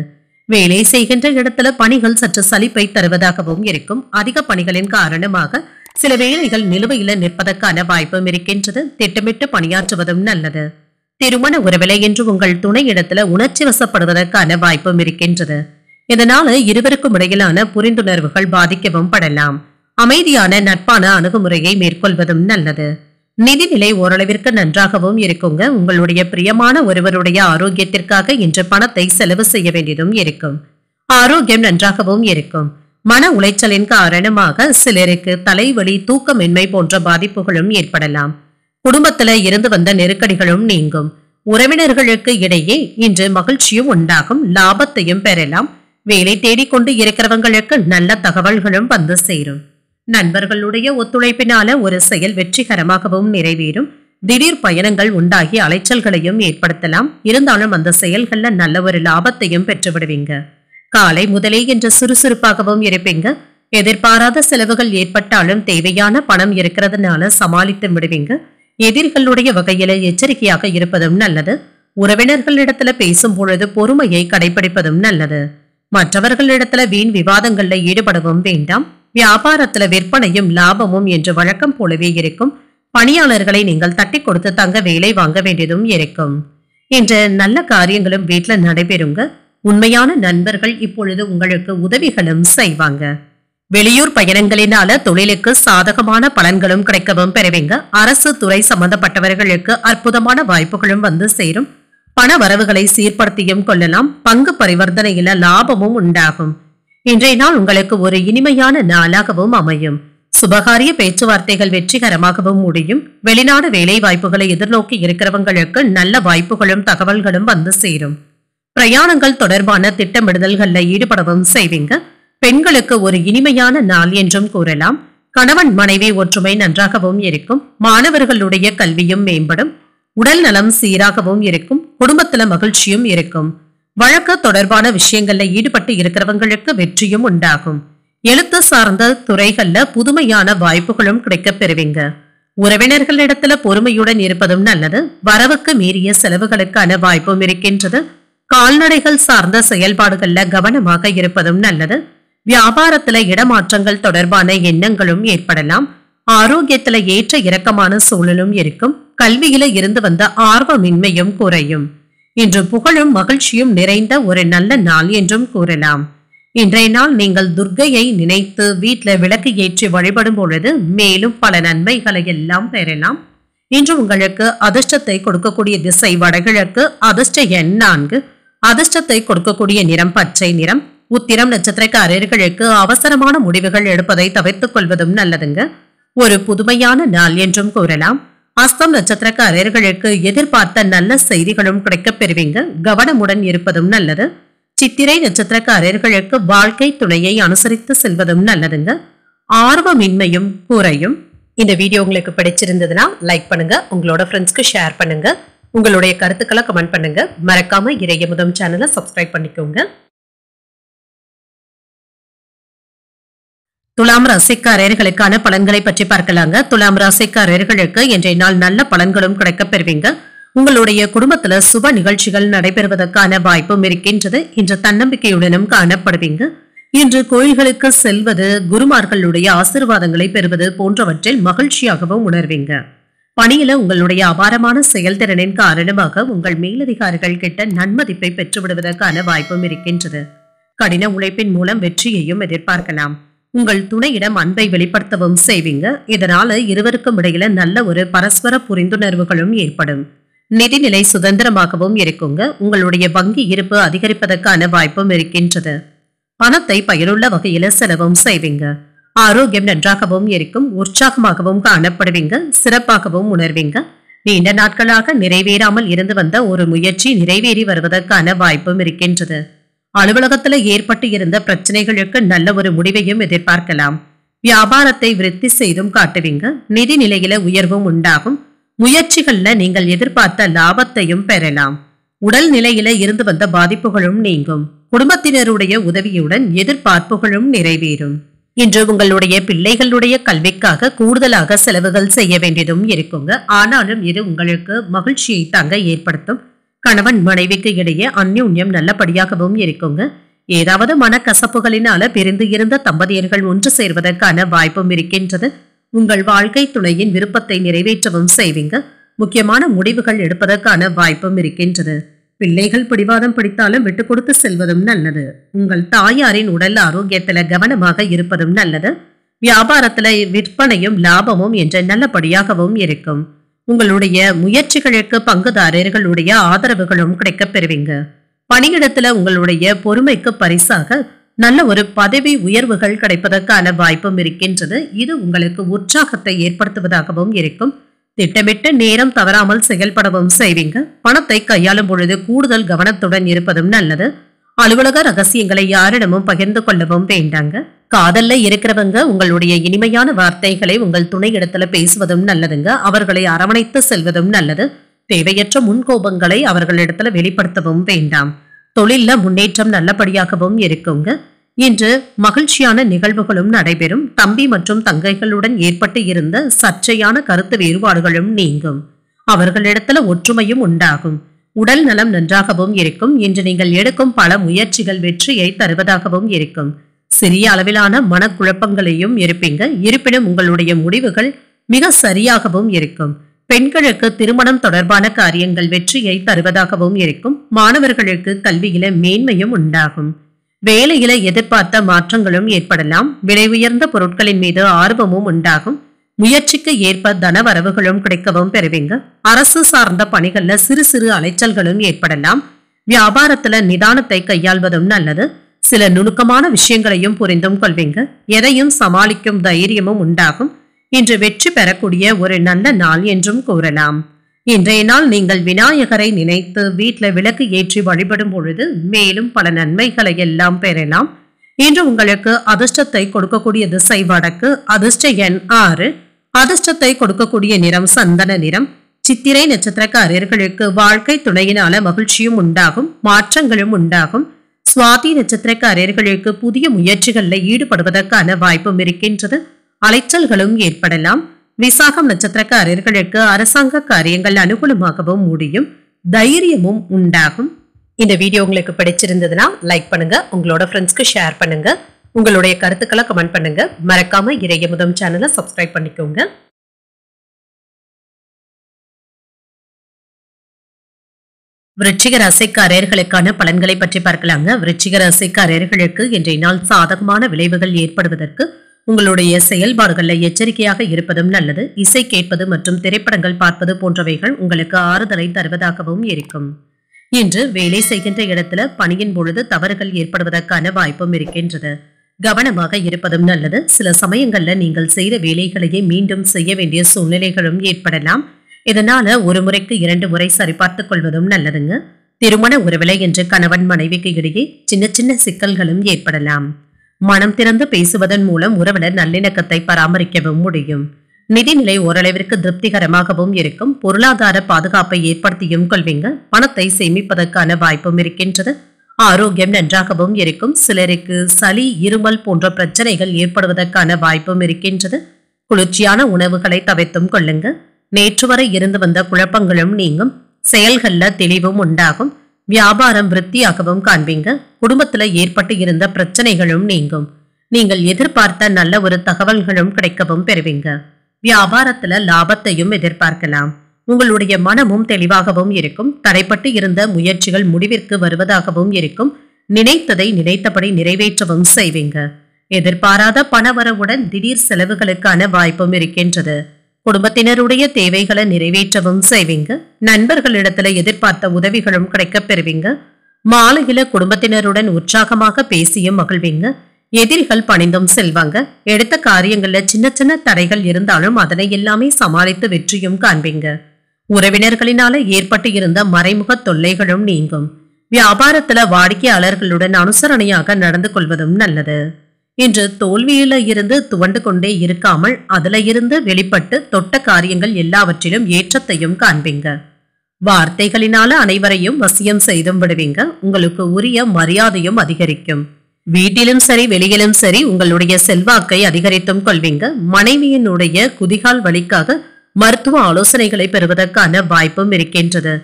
வேலை செய்கின்ற இடத்துல பணிகள் சற்று சலிப்பை தருவதாகவும் இருக்கும் அதிக பணிகளின் காரணமாக சில வேலைகள் நிலுவையில் நிற்பதற்கான வாய்ப்பும் இருக்கின்றது திட்டமிட்டு பணியாற்றுவதும் நல்லது திருமண உறவிலை என்று உங்கள் துணை இடத்துல உணர்ச்சி வசப்படுவதற்கான வாய்ப்பும் இருக்கின்றது இதனால இருவருக்கும் இடையிலான புரிந்துணர்வுகள் பாதிக்கவும் படலாம் அமைதியான நட்பான அணுகுமுறையை மேற்கொள்வதும் நல்லது நிதிநிலை ஓரளவிற்கு நன்றாகவும் இருக்குங்க உங்களுடைய பிரியமான ஒருவருடைய ஆரோக்கியத்திற்காக இன்று பணத்தை செலவு செய்ய வேண்டியதும் இருக்கும் ஆரோக்கியம் நன்றாகவும் இருக்கும் மன உளைச்சலின் காரணமாக சிலருக்கு தலைவலி தூக்கமின்மை போன்ற பாதிப்புகளும் ஏற்படலாம் குடும்பத்துல இருந்து வந்த நெருக்கடிகளும் நீங்கும் உறவினர்களுக்கு இடையே இன்று மகிழ்ச்சியும் உண்டாகும் லாபத்தையும் பெறலாம் வேலை தேடிக்கொண்டு இருக்கிறவங்களுக்கு நல்ல தகவல்களும் வந்து சேரும் நண்பர்களுடைய ஒத்துழைப்பினால ஒரு செயல் வெற்றிகரமாகவும் நிறைவேறும் திடீர் பயணங்கள் உண்டாகி அலைச்சல்களையும் ஏற்படுத்தலாம் இருந்தாலும் அந்த செயல்கள்ல நல்ல ஒரு லாபத்தையும் பெற்று விடுவீங்க காலை முதலே என்று சுறுசுறுப்பாகவும் இருப்பீங்க எதிர்பாராத செலவுகள் ஏற்பட்டாலும் தேவையான பணம் இருக்கிறதுனால சமாளித்து விடுவீங்க எதிரிகளுடைய வகையில எச்சரிக்கையாக இருப்பதும் நல்லது உறவினர்களிடத்துல பேசும் பொழுது பொறுமையை கடைபிடிப்பதும் நல்லது மற்றவர்களிடத்துல வீண் விவாதங்கள்ல ஈடுபடவும் வேண்டாம் வியாபாரத்துல விற்பனையும் லாபமும் என்று வழக்கம் போலவே இருக்கும் பணியாளர்களை நீங்கள் தட்டி கொடுத்து தங்க வேலை வாங்க வேண்டியதும் இருக்கும் என்று நல்ல காரியங்களும் வீட்டில் நடைபெறுங்க உண்மையான நண்பர்கள் இப்பொழுது உங்களுக்கு உதவிகளும் செய்வாங்க வெளியூர் பயணங்களினால தொழிலுக்கு சாதகமான பலன்களும் கிடைக்கவும் பெறவேங்க அரசு துறை சம்பந்தப்பட்டவர்களுக்கு அற்புதமான வாய்ப்புகளும் வந்து சேரும் பண வரவுகளை சீர்படுத்தியும் கொள்ளலாம் பங்கு பரிவர்த்தனையில லாபமும் உண்டாகும் இன்றைய நாள் உங்களுக்கு ஒரு இனிமையான நாளாகவும் அமையும் சுபகாரிய பேச்சுவார்த்தைகள் வெற்றிகரமாகவும் முடியும் வெளிநாடு வேலை வாய்ப்புகளை எதிர்நோக்கி இருக்கிறவங்களுக்கு நல்ல வாய்ப்புகளும் தகவல்களும் வந்து சேரும் பிரயாணங்கள் தொடர்பான திட்டமிடுதல்களில் ஈடுபடவும் செய்வீங்க பெண்களுக்கு ஒரு இனிமையான நாள் என்றும் கூறலாம் கணவன் மனைவி ஒற்றுமை நன்றாகவும் இருக்கும் மாணவர்களுடைய கல்வியும் மேம்படும் உடல் நலம் சீராகவும் இருக்கும் குடும்பத்துல மகிழ்ச்சியும் இருக்கும் வழக்கு தொடர்பான விஷயங்கள்ல ஈடுபட்டு இருக்கிறவங்களுக்கு வெற்றியும் உண்டாகும் எழுத்து சார்ந்த துறைகள்ல புதுமையான வாய்ப்புகளும் கிடைக்க பெறுவீங்க உறவினர்களிடத்துல பொறுமையுடன் இருப்பதும் நல்லது வரவுக்கு மீறிய செலவுகளுக்கான வாய்ப்பும் இருக்கின்றது கால்நடைகள் சார்ந்த செயல்பாடுகள்ல கவனமாக இருப்பதும் நல்லது வியாபாரத்துல இடமாற்றங்கள் தொடர்பான எண்ணங்களும் ஏற்படலாம் ஆரோக்கியத்துல ஏற்ற இறக்கமான சூழலும் இருக்கும் கல்வியில இருந்து வந்த ஆர்வமின்மையும் குறையும் இன்று புகழும் மகிழ்ச்சியும் நிறைந்த ஒரு நல்ல நாள் என்றும் கூறலாம் இன்றைய நாள் நீங்கள் துர்க்கையை நினைத்து வீட்டில் விளக்கு ஏற்றி வழிபடும் பொழுது மேலும் பல நன்மைகளை எல்லாம் பெறலாம் இன்று உங்களுக்கு அதிர்ஷ்டத்தை கொடுக்கக்கூடிய திசை வடகிழக்கு அதிர்ஷ்ட எண் நான்கு அதிர்ஷ்டத்தை கொடுக்கக்கூடிய நிறம் பச்சை நிறம் உத்திரம் நட்சத்திரக்காரர்களுக்கு அவசரமான முடிவுகள் எடுப்பதை தவிர்த்துக் கொள்வதும் நல்லதுங்க ஒரு புதுமையான நாள் என்றும் கூறலாம் அஸ்தம் நட்சத்திரக்காரர்களுக்கு எதிர்பார்த்த நல்ல செய்திகளும் கிடைக்கப் பெறுவீங்க கவனமுடன் இருப்பதும் நல்லது சித்திரை நட்சத்திரக்காரர்களுக்கு வாழ்க்கை துணையை அனுசரித்து செல்வதும் நல்லதுங்க ஆர்வமின்மையும் குறையும் இந்த வீடியோ உங்களுக்கு பிடிச்சிருந்ததுன்னா லைக் பண்ணுங்க உங்களோட ஃப்ரெண்ட்ஸ்க்கு ஷேர் பண்ணுங்க உங்களுடைய கருத்துக்களை கமெண்ட் பண்ணுங்க மறக்காம இறைய முதம் சேனலை சப்ஸ்கிரைப் பண்ணிக்கோங்க துலாம் ராசிக்காரர்களுக்கான பலன்களை பற்றி பார்க்கலாங்க துலாம் ராசிக்காரர்களுக்கு இன்றைய நாள் நல்ல பலன்களும் கிடைக்கப் பெறுவீங்க உங்களுடைய குடும்பத்துல சுப நிகழ்ச்சிகள் நடைபெறுவதற்கான வாய்ப்பும் இருக்கின்றது இன்று தன்னம்பிக்கையுடனும் காணப்படுவீங்க இன்று கோயில்களுக்கு செல்வது குருமார்களுடைய ஆசிர்வாதங்களை பெறுவது போன்றவற்றில் மகிழ்ச்சியாகவும் உணர்வீங்க பணியில உங்களுடைய அபாரமான செயல்திறனின் காரணமாக உங்கள் மேலதிகாரிகள் கிட்ட நன்மதிப்பை பெற்றுவிடுவதற்கான வாய்ப்பும் இருக்கின்றது கடின உழைப்பின் மூலம் வெற்றியையும் எதிர்பார்க்கலாம் உங்கள் துணையிடம் அன்பை வெளிப்படுத்தவும் செய்வீங்க இதனால இருவருக்கும் இடையில நல்ல ஒரு பரஸ்பர புரிந்துணர்வுகளும் ஏற்படும் நிதிநிலை சுதந்திரமாகவும் இருக்குங்க உங்களுடைய வங்கி இருப்பு அதிகரிப்பதற்கான வாய்ப்பும் இருக்கின்றது பணத்தை பயனுள்ள வகையில செலவும் செய்வீங்க ஆரோக்கியம் நன்றாகவும் இருக்கும் உற்சாகமாகவும் காணப்படுவீங்க சிறப்பாகவும் உணர்வீங்க நீண்ட நாட்களாக நிறைவேறாமல் இருந்து வந்த ஒரு முயற்சி நிறைவேறி வருவதற்கான வாய்ப்பும் இருக்கின்றது அலுவலகத்துல ஏற்பட்டு இருந்த பிரச்சனைகளுக்கு நல்ல ஒரு முடிவையும் எதிர்பார்க்கலாம் வியாபாரத்தை விருத்தி செய்தும் காட்டுவீங்க நிதி நிலையில உயர்வும் உண்டாகும் முயற்சிகள்ல நீங்கள் எதிர்பார்த்த லாபத்தையும் பெறலாம் உடல் நிலையில இருந்து வந்த பாதிப்புகளும் நீங்கும் குடும்பத்தினருடைய உதவியுடன் எதிர்பார்ப்புகளும் நிறைவேறும் இன்று உங்களுடைய பிள்ளைகளுடைய கல்விக்காக கூடுதலாக செலவுகள் செய்ய வேண்டியதும் இருக்குங்க ஆனாலும் இது உங்களுக்கு மகிழ்ச்சியை தாங்க ஏற்படுத்தும் கணவன் மனைவிக்கு இடையே அந்யூன்யம் நல்லபடியாகவும் இருக்குங்க ஏதாவது மனக்கசப்புகளினால பிரிந்து இருந்த தம்பதியர்கள் ஒன்று சேர்வதற்கான வாய்ப்பும் இருக்கின்றது உங்கள் வாழ்க்கை துணையின் விருப்பத்தை நிறைவேற்றவும் செய்வீங்க முக்கியமான முடிவுகள் எடுப்பதற்கான வாய்ப்பும் இருக்கின்றது பிள்ளைகள் பிடிவாதம் பிடித்தாலும் விட்டு கொடுத்து செல்வதும் நல்லது உங்கள் தாயாரின் உடல் ஆரோக்கியத்துல கவனமாக இருப்பதும் நல்லது வியாபாரத்துல விற்பனையும் லாபமும் என்ற நல்லபடியாகவும் இருக்கும் உங்களுடைய முயற்சிகளுக்கு பங்குதாரர்களுடைய ஆதரவுகளும் கிடைக்கப் பெறுவீங்க பணியிடத்துல உங்களுடைய பொறுமைக்கு பரிசாக நல்ல ஒரு பதவி உயர்வுகள் கிடைப்பதற்கான வாய்ப்பும் இருக்கின்றது இது உங்களுக்கு உற்சாகத்தை ஏற்படுத்துவதாகவும் இருக்கும் திட்டமிட்ட நேரம் தவறாமல் செயல்படவும் செய்வீங்க பணத்தை கையாளும் பொழுது கூடுதல் கவனத்துடன் இருப்பதும் நல்லது அலுவலக ரகசியங்களை யாரிடமும் பகிர்ந்து கொள்ளவும் வேண்டாங்க காதல்ல இருக்கிறவங்க உங்களுடைய இனிமையான வார்த்தைகளை உங்கள் துணை இடத்துல பேசுவதும் நல்லதுங்க அவர்களை அரவணைத்து செல்வதும் நல்லது தேவையற்ற முன்கோபங்களை அவர்களிடத்துல வெளிப்படுத்தவும் வேண்டாம் தொழில முன்னேற்றம் நல்லபடியாகவும் இருக்குங்க இன்று மகிழ்ச்சியான நிகழ்வுகளும் நடைபெறும் தம்பி மற்றும் தங்கைகளுடன் ஏற்பட்டு இருந்த சர்ச்சையான கருத்து வேறுபாடுகளும் நீங்கும் அவர்களிடத்துல ஒற்றுமையும் உண்டாகும் உடல் நலம் நன்றாகவும் இருக்கும் இன்று நீங்கள் எடுக்கும் பல முயற்சிகள் வெற்றியை தருவதாகவும் இருக்கும் சிறிய அளவிலான மனக்குழப்பங்களையும் இருப்பீங்க இருப்பினும் உங்களுடைய முடிவுகள் மிக சரியாகவும் இருக்கும் பெண்களுக்கு திருமணம் தொடர்பான காரியங்கள் வெற்றியை தருவதாகவும் இருக்கும் மாணவர்களுக்கு கல்வியில மேன்மையும் உண்டாகும் வேலையில எதிர்பார்த்த மாற்றங்களும் ஏற்படலாம் விலை உயர்ந்த பொருட்களின் மீது ஆர்வமும் உண்டாகும் முயற்சிக்கு ஏற்ப தன வரவுகளும் கிடைக்கவும் பெறுவீங்க அரசு சார்ந்த பணிகள்ல சிறு சிறு அலைச்சல்களும் ஏற்படலாம் வியாபாரத்துல நிதானத்தை கையாள்வதும் நல்லது சில நுணுக்கமான விஷயங்களையும் புரிந்தும் கொள்வீங்க எதையும் சமாளிக்கும் தைரியமும் உண்டாகும் இன்று வெற்றி பெறக்கூடிய ஒரு நல்ல நாள் என்றும் கூறலாம் இன்றைய நாள் நீங்கள் விநாயகரை நினைத்து வீட்டில் விளக்கு ஏற்றி வழிபடும் பொழுது மேலும் பல நன்மைகளை எல்லாம் பெறலாம் இன்று உங்களுக்கு அதிர்ஷ்டத்தை கொடுக்கக்கூடிய திசை வடக்கு அதிர்ஷ்ட எண் ஆறு அதிர்ஷ்டத்தை கொடுக்கக்கூடிய நிறம் சந்தன நிறம் சித்திரை நட்சத்திரக்காரர்களுக்கு வாழ்க்கை துணையினால மகிழ்ச்சியும் உண்டாகும் மாற்றங்களும் உண்டாகும் சுவாதி நட்சத்திரக்காரர்களுக்கு புதிய முயற்சிகளில் ஈடுபடுவதற்கான வாய்ப்பும் இருக்கின்றது அலைச்சல்களும் ஏற்படலாம் விசாகம் நட்சத்திரக்காரர்களுக்கு அரசாங்க காரியங்கள் அனுகூலமாகவும் முடியும் தைரியமும் உண்டாகும் இந்த வீடியோ உங்களுக்கு பிடிச்சிருந்ததுன்னா லைக் பண்ணுங்க உங்களோட ஃப்ரெண்ட்ஸ்க்கு ஷேர் பண்ணுங்க உங்களுடைய கருத்துக்களை கமெண்ட் பண்ணுங்க மறக்காம முதல் சேனலை சப்ஸ்கிரைப் பண்ணிக்கோங்க விருச்சிக ரசைக்காரர்களுக்கான பலன்களை பற்றி பார்க்கலாங்க விருச்சிக ரசைக்காரர்களுக்கு இன்றைய நாள் சாதகமான விளைவுகள் ஏற்படுவதற்கு உங்களுடைய செயல்பாடுகளில் எச்சரிக்கையாக இருப்பதும் நல்லது இசை கேட்பது மற்றும் திரைப்படங்கள் பார்ப்பது போன்றவைகள் உங்களுக்கு ஆறுதலை தருவதாகவும் இருக்கும் இன்று வேலை செய்கின்ற இடத்துல பணியின் பொழுது தவறுகள் ஏற்படுவதற்கான வாய்ப்பும் இருக்கின்றது கவனமாக இருப்பதும் நல்லது சில சமயங்களில் நீங்கள் செய்த வேலைகளையே மீண்டும் செய்ய வேண்டிய சூழ்நிலைகளும் ஏற்படலாம் இதனால ஒரு முறைக்கு இரண்டு முறை சரிபார்த்துக் கொள்வதும் நல்லதுங்க திருமண உறவிலை என்று கணவன் மனைவிக்கு இடையே சின்ன சின்ன சிக்கல்களும் ஏற்படலாம் மனம் திறந்து பேசுவதன் மூலம் உறவினர் நல்லிணக்கத்தை பராமரிக்கவும் முடியும் நிதிநிலை ஓரளவிற்கு திருப்திகரமாகவும் இருக்கும் பொருளாதார பாதுகாப்பை ஏற்படுத்தியும் கொள்வீங்க பணத்தை சேமிப்பதற்கான வாய்ப்பும் இருக்கின்றது ஆரோக்கியம் நன்றாகவும் இருக்கும் சிலருக்கு சளி இருமல் போன்ற பிரச்சனைகள் ஏற்படுவதற்கான வாய்ப்பும் இருக்கின்றது குளிர்ச்சியான உணவுகளை தவிர்த்தும் கொள்ளுங்கள் நேற்று வரை இருந்து வந்த குழப்பங்களும் நீங்கும் செயல்கள்ல தெளிவும் உண்டாகும் வியாபாரம் விருத்தியாகவும் காண்பீங்க குடும்பத்துல ஏற்பட்டு இருந்த பிரச்சனைகளும் நீங்கும் நீங்கள் எதிர்பார்த்த நல்ல ஒரு தகவல்களும் கிடைக்கவும் பெறுவீங்க வியாபாரத்துல லாபத்தையும் எதிர்பார்க்கலாம் உங்களுடைய மனமும் தெளிவாகவும் இருக்கும் தடைப்பட்டு இருந்த முயற்சிகள் முடிவிற்கு வருவதாகவும் இருக்கும் நினைத்ததை நினைத்தபடி நிறைவேற்றவும் செய்வீங்க எதிர்பாராத பணவரவுடன் திடீர் செலவுகளுக்கான வாய்ப்பும் இருக்கின்றது குடும்பத்தினருடைய தேவைகளை நிறைவேற்றவும் செய்வீங்க நண்பர்களிடத்துல எதிர்பார்த்த உதவிகளும் கிடைக்க பெறுவீங்க மாலையில குடும்பத்தினருடன் உற்சாகமாக பேசியும் மகிழ்வீங்க எதிரிகள் பணிந்தும் செல்வாங்க எடுத்த காரியங்கள்ல சின்ன சின்ன தடைகள் இருந்தாலும் அதனை எல்லாமே சமாளித்து வெற்றியும் காண்பீங்க உறவினர்களினால ஏற்பட்டு இருந்த மறைமுக தொல்லைகளும் நீங்கும் வியாபாரத்துல வாடிக்கையாளர்களுடன் அனுசரணையாக நடந்து கொள்வதும் நல்லது இன்று தோல்வியில இருந்து துவண்டு கொண்டே இருக்காமல் அதுல இருந்து வெளிப்பட்டு தொட்ட காரியங்கள் எல்லாவற்றிலும் ஏற்றத்தையும் காண்பீங்க வார்த்தைகளினால அனைவரையும் வசியம் செய்தும் விடுவீங்க உங்களுக்கு உரிய மரியாதையும் அதிகரிக்கும் வீட்டிலும் சரி வெளியிலும் சரி உங்களுடைய செல்வாக்கை அதிகரித்தும் கொள்வீங்க மனைவியினுடைய குதிகால் வழிக்காக மருத்துவ ஆலோசனைகளை பெறுவதற்கான வாய்ப்பும் இருக்கின்றது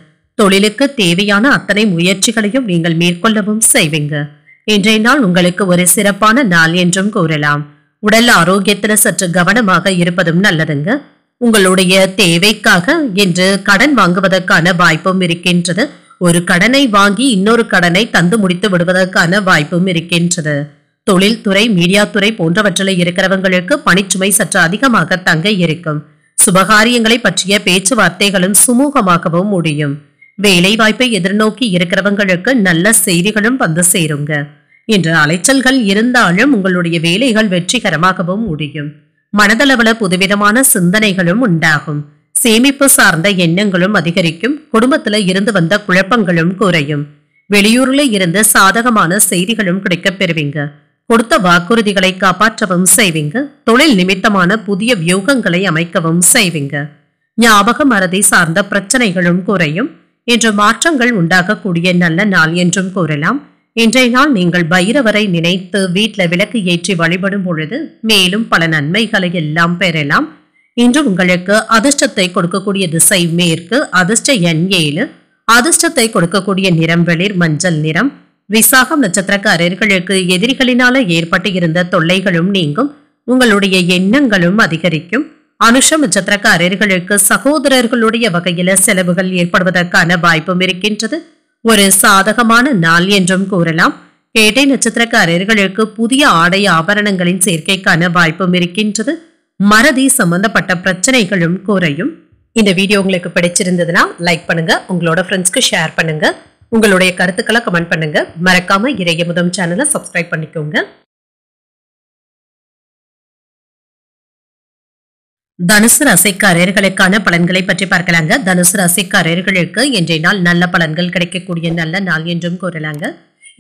தொழிலுக்கு தேவையான அத்தனை முயற்சிகளையும் நீங்கள் மேற்கொள்ளவும் செய்வீங்க இன்றைய நாள் உங்களுக்கு ஒரு சிறப்பான நாள் என்றும் கூறலாம் உடல் ஆரோக்கியத்துல சற்று கவனமாக இருப்பதும் நல்லதுங்க உங்களுடைய தேவைக்காக இன்று கடன் வாங்குவதற்கான வாய்ப்பும் இருக்கின்றது ஒரு கடனை வாங்கி இன்னொரு கடனை தந்து முடித்து விடுவதற்கான வாய்ப்பும் இருக்கின்றது தொழில்துறை மீடியா துறை போன்றவற்றில் இருக்கிறவங்களுக்கு பணிச்சுமை சற்று அதிகமாக தங்க இருக்கும் சுபகாரியங்களை பற்றிய பேச்சுவார்த்தைகளும் சுமூகமாகவும் முடியும் வேலைவாய்ப்பை எதிர்நோக்கி இருக்கிறவங்களுக்கு நல்ல செய்திகளும் வந்து சேருங்க இன்று அலைச்சல்கள் இருந்தாலும் உங்களுடைய வேலைகள் வெற்றிகரமாகவும் முடியும் மனதளவுல புதுவிதமான சிந்தனைகளும் உண்டாகும் சேமிப்பு சார்ந்த எண்ணங்களும் அதிகரிக்கும் குடும்பத்துல இருந்து வந்த குழப்பங்களும் குறையும் வெளியூர்ல இருந்து சாதகமான செய்திகளும் கிடைக்கப் பெறுவீங்க கொடுத்த வாக்குறுதிகளை காப்பாற்றவும் செய்வீங்க தொழில் நிமித்தமான புதிய வியூகங்களை அமைக்கவும் செய்வீங்க ஞாபக மரதி சார்ந்த பிரச்சனைகளும் குறையும் என்ற மாற்றங்கள் உண்டாகக்கூடிய நல்ல நாள் என்றும் கூறலாம் இன்றைய நாள் நீங்கள் பைரவரை நினைத்து வீட்டில் விளக்கு ஏற்றி வழிபடும் பொழுது மேலும் பல நன்மைகளை எல்லாம் பெறலாம் இன்று உங்களுக்கு அதிர்ஷ்டத்தை கொடுக்கக்கூடிய திசை மேற்கு அதிர்ஷ்ட எண் ஏழு அதிர்ஷ்டத்தை கொடுக்கக்கூடிய நிறம் வெளிர் மஞ்சள் நிறம் விசாகம் நட்சத்திரக்காரர்களுக்கு எதிரிகளினால ஏற்பட்டு இருந்த தொல்லைகளும் நீங்கும் உங்களுடைய எண்ணங்களும் அதிகரிக்கும் அனுஷம் நட்சத்திரக்காரர்களுக்கு சகோதரர்களுடைய வகையில செலவுகள் ஏற்படுவதற்கான வாய்ப்பும் இருக்கின்றது ஒரு சாதகமான நாள் என்றும் கூறலாம் கேட்டை நட்சத்திரக்காரர்களுக்கு புதிய ஆடை ஆபரணங்களின் சேர்க்கைக்கான வாய்ப்பும் இருக்கின்றது மறதி சம்பந்தப்பட்ட பிரச்சனைகளும் குறையும் இந்த வீடியோ உங்களுக்கு பிடிச்சிருந்ததுன்னா லைக் பண்ணுங்க உங்களோட ஃப்ரெண்ட்ஸ்க்கு ஷேர் பண்ணுங்க உங்களுடைய கருத்துக்களை கமெண்ட் பண்ணுங்க மறக்காம இறையமுதம் சேனலை சப்ஸ்கிரைப் பண்ணிக்கோங்க தனுசு ராசிக்காரர்களுக்கான பலன்களை பற்றி பார்க்கலாங்க தனுசு ராசிக்காரர்களுக்கு இன்றைய நாள் நல்ல பலன்கள் கிடைக்கக்கூடிய நல்ல நாள் என்றும் கூறலாங்க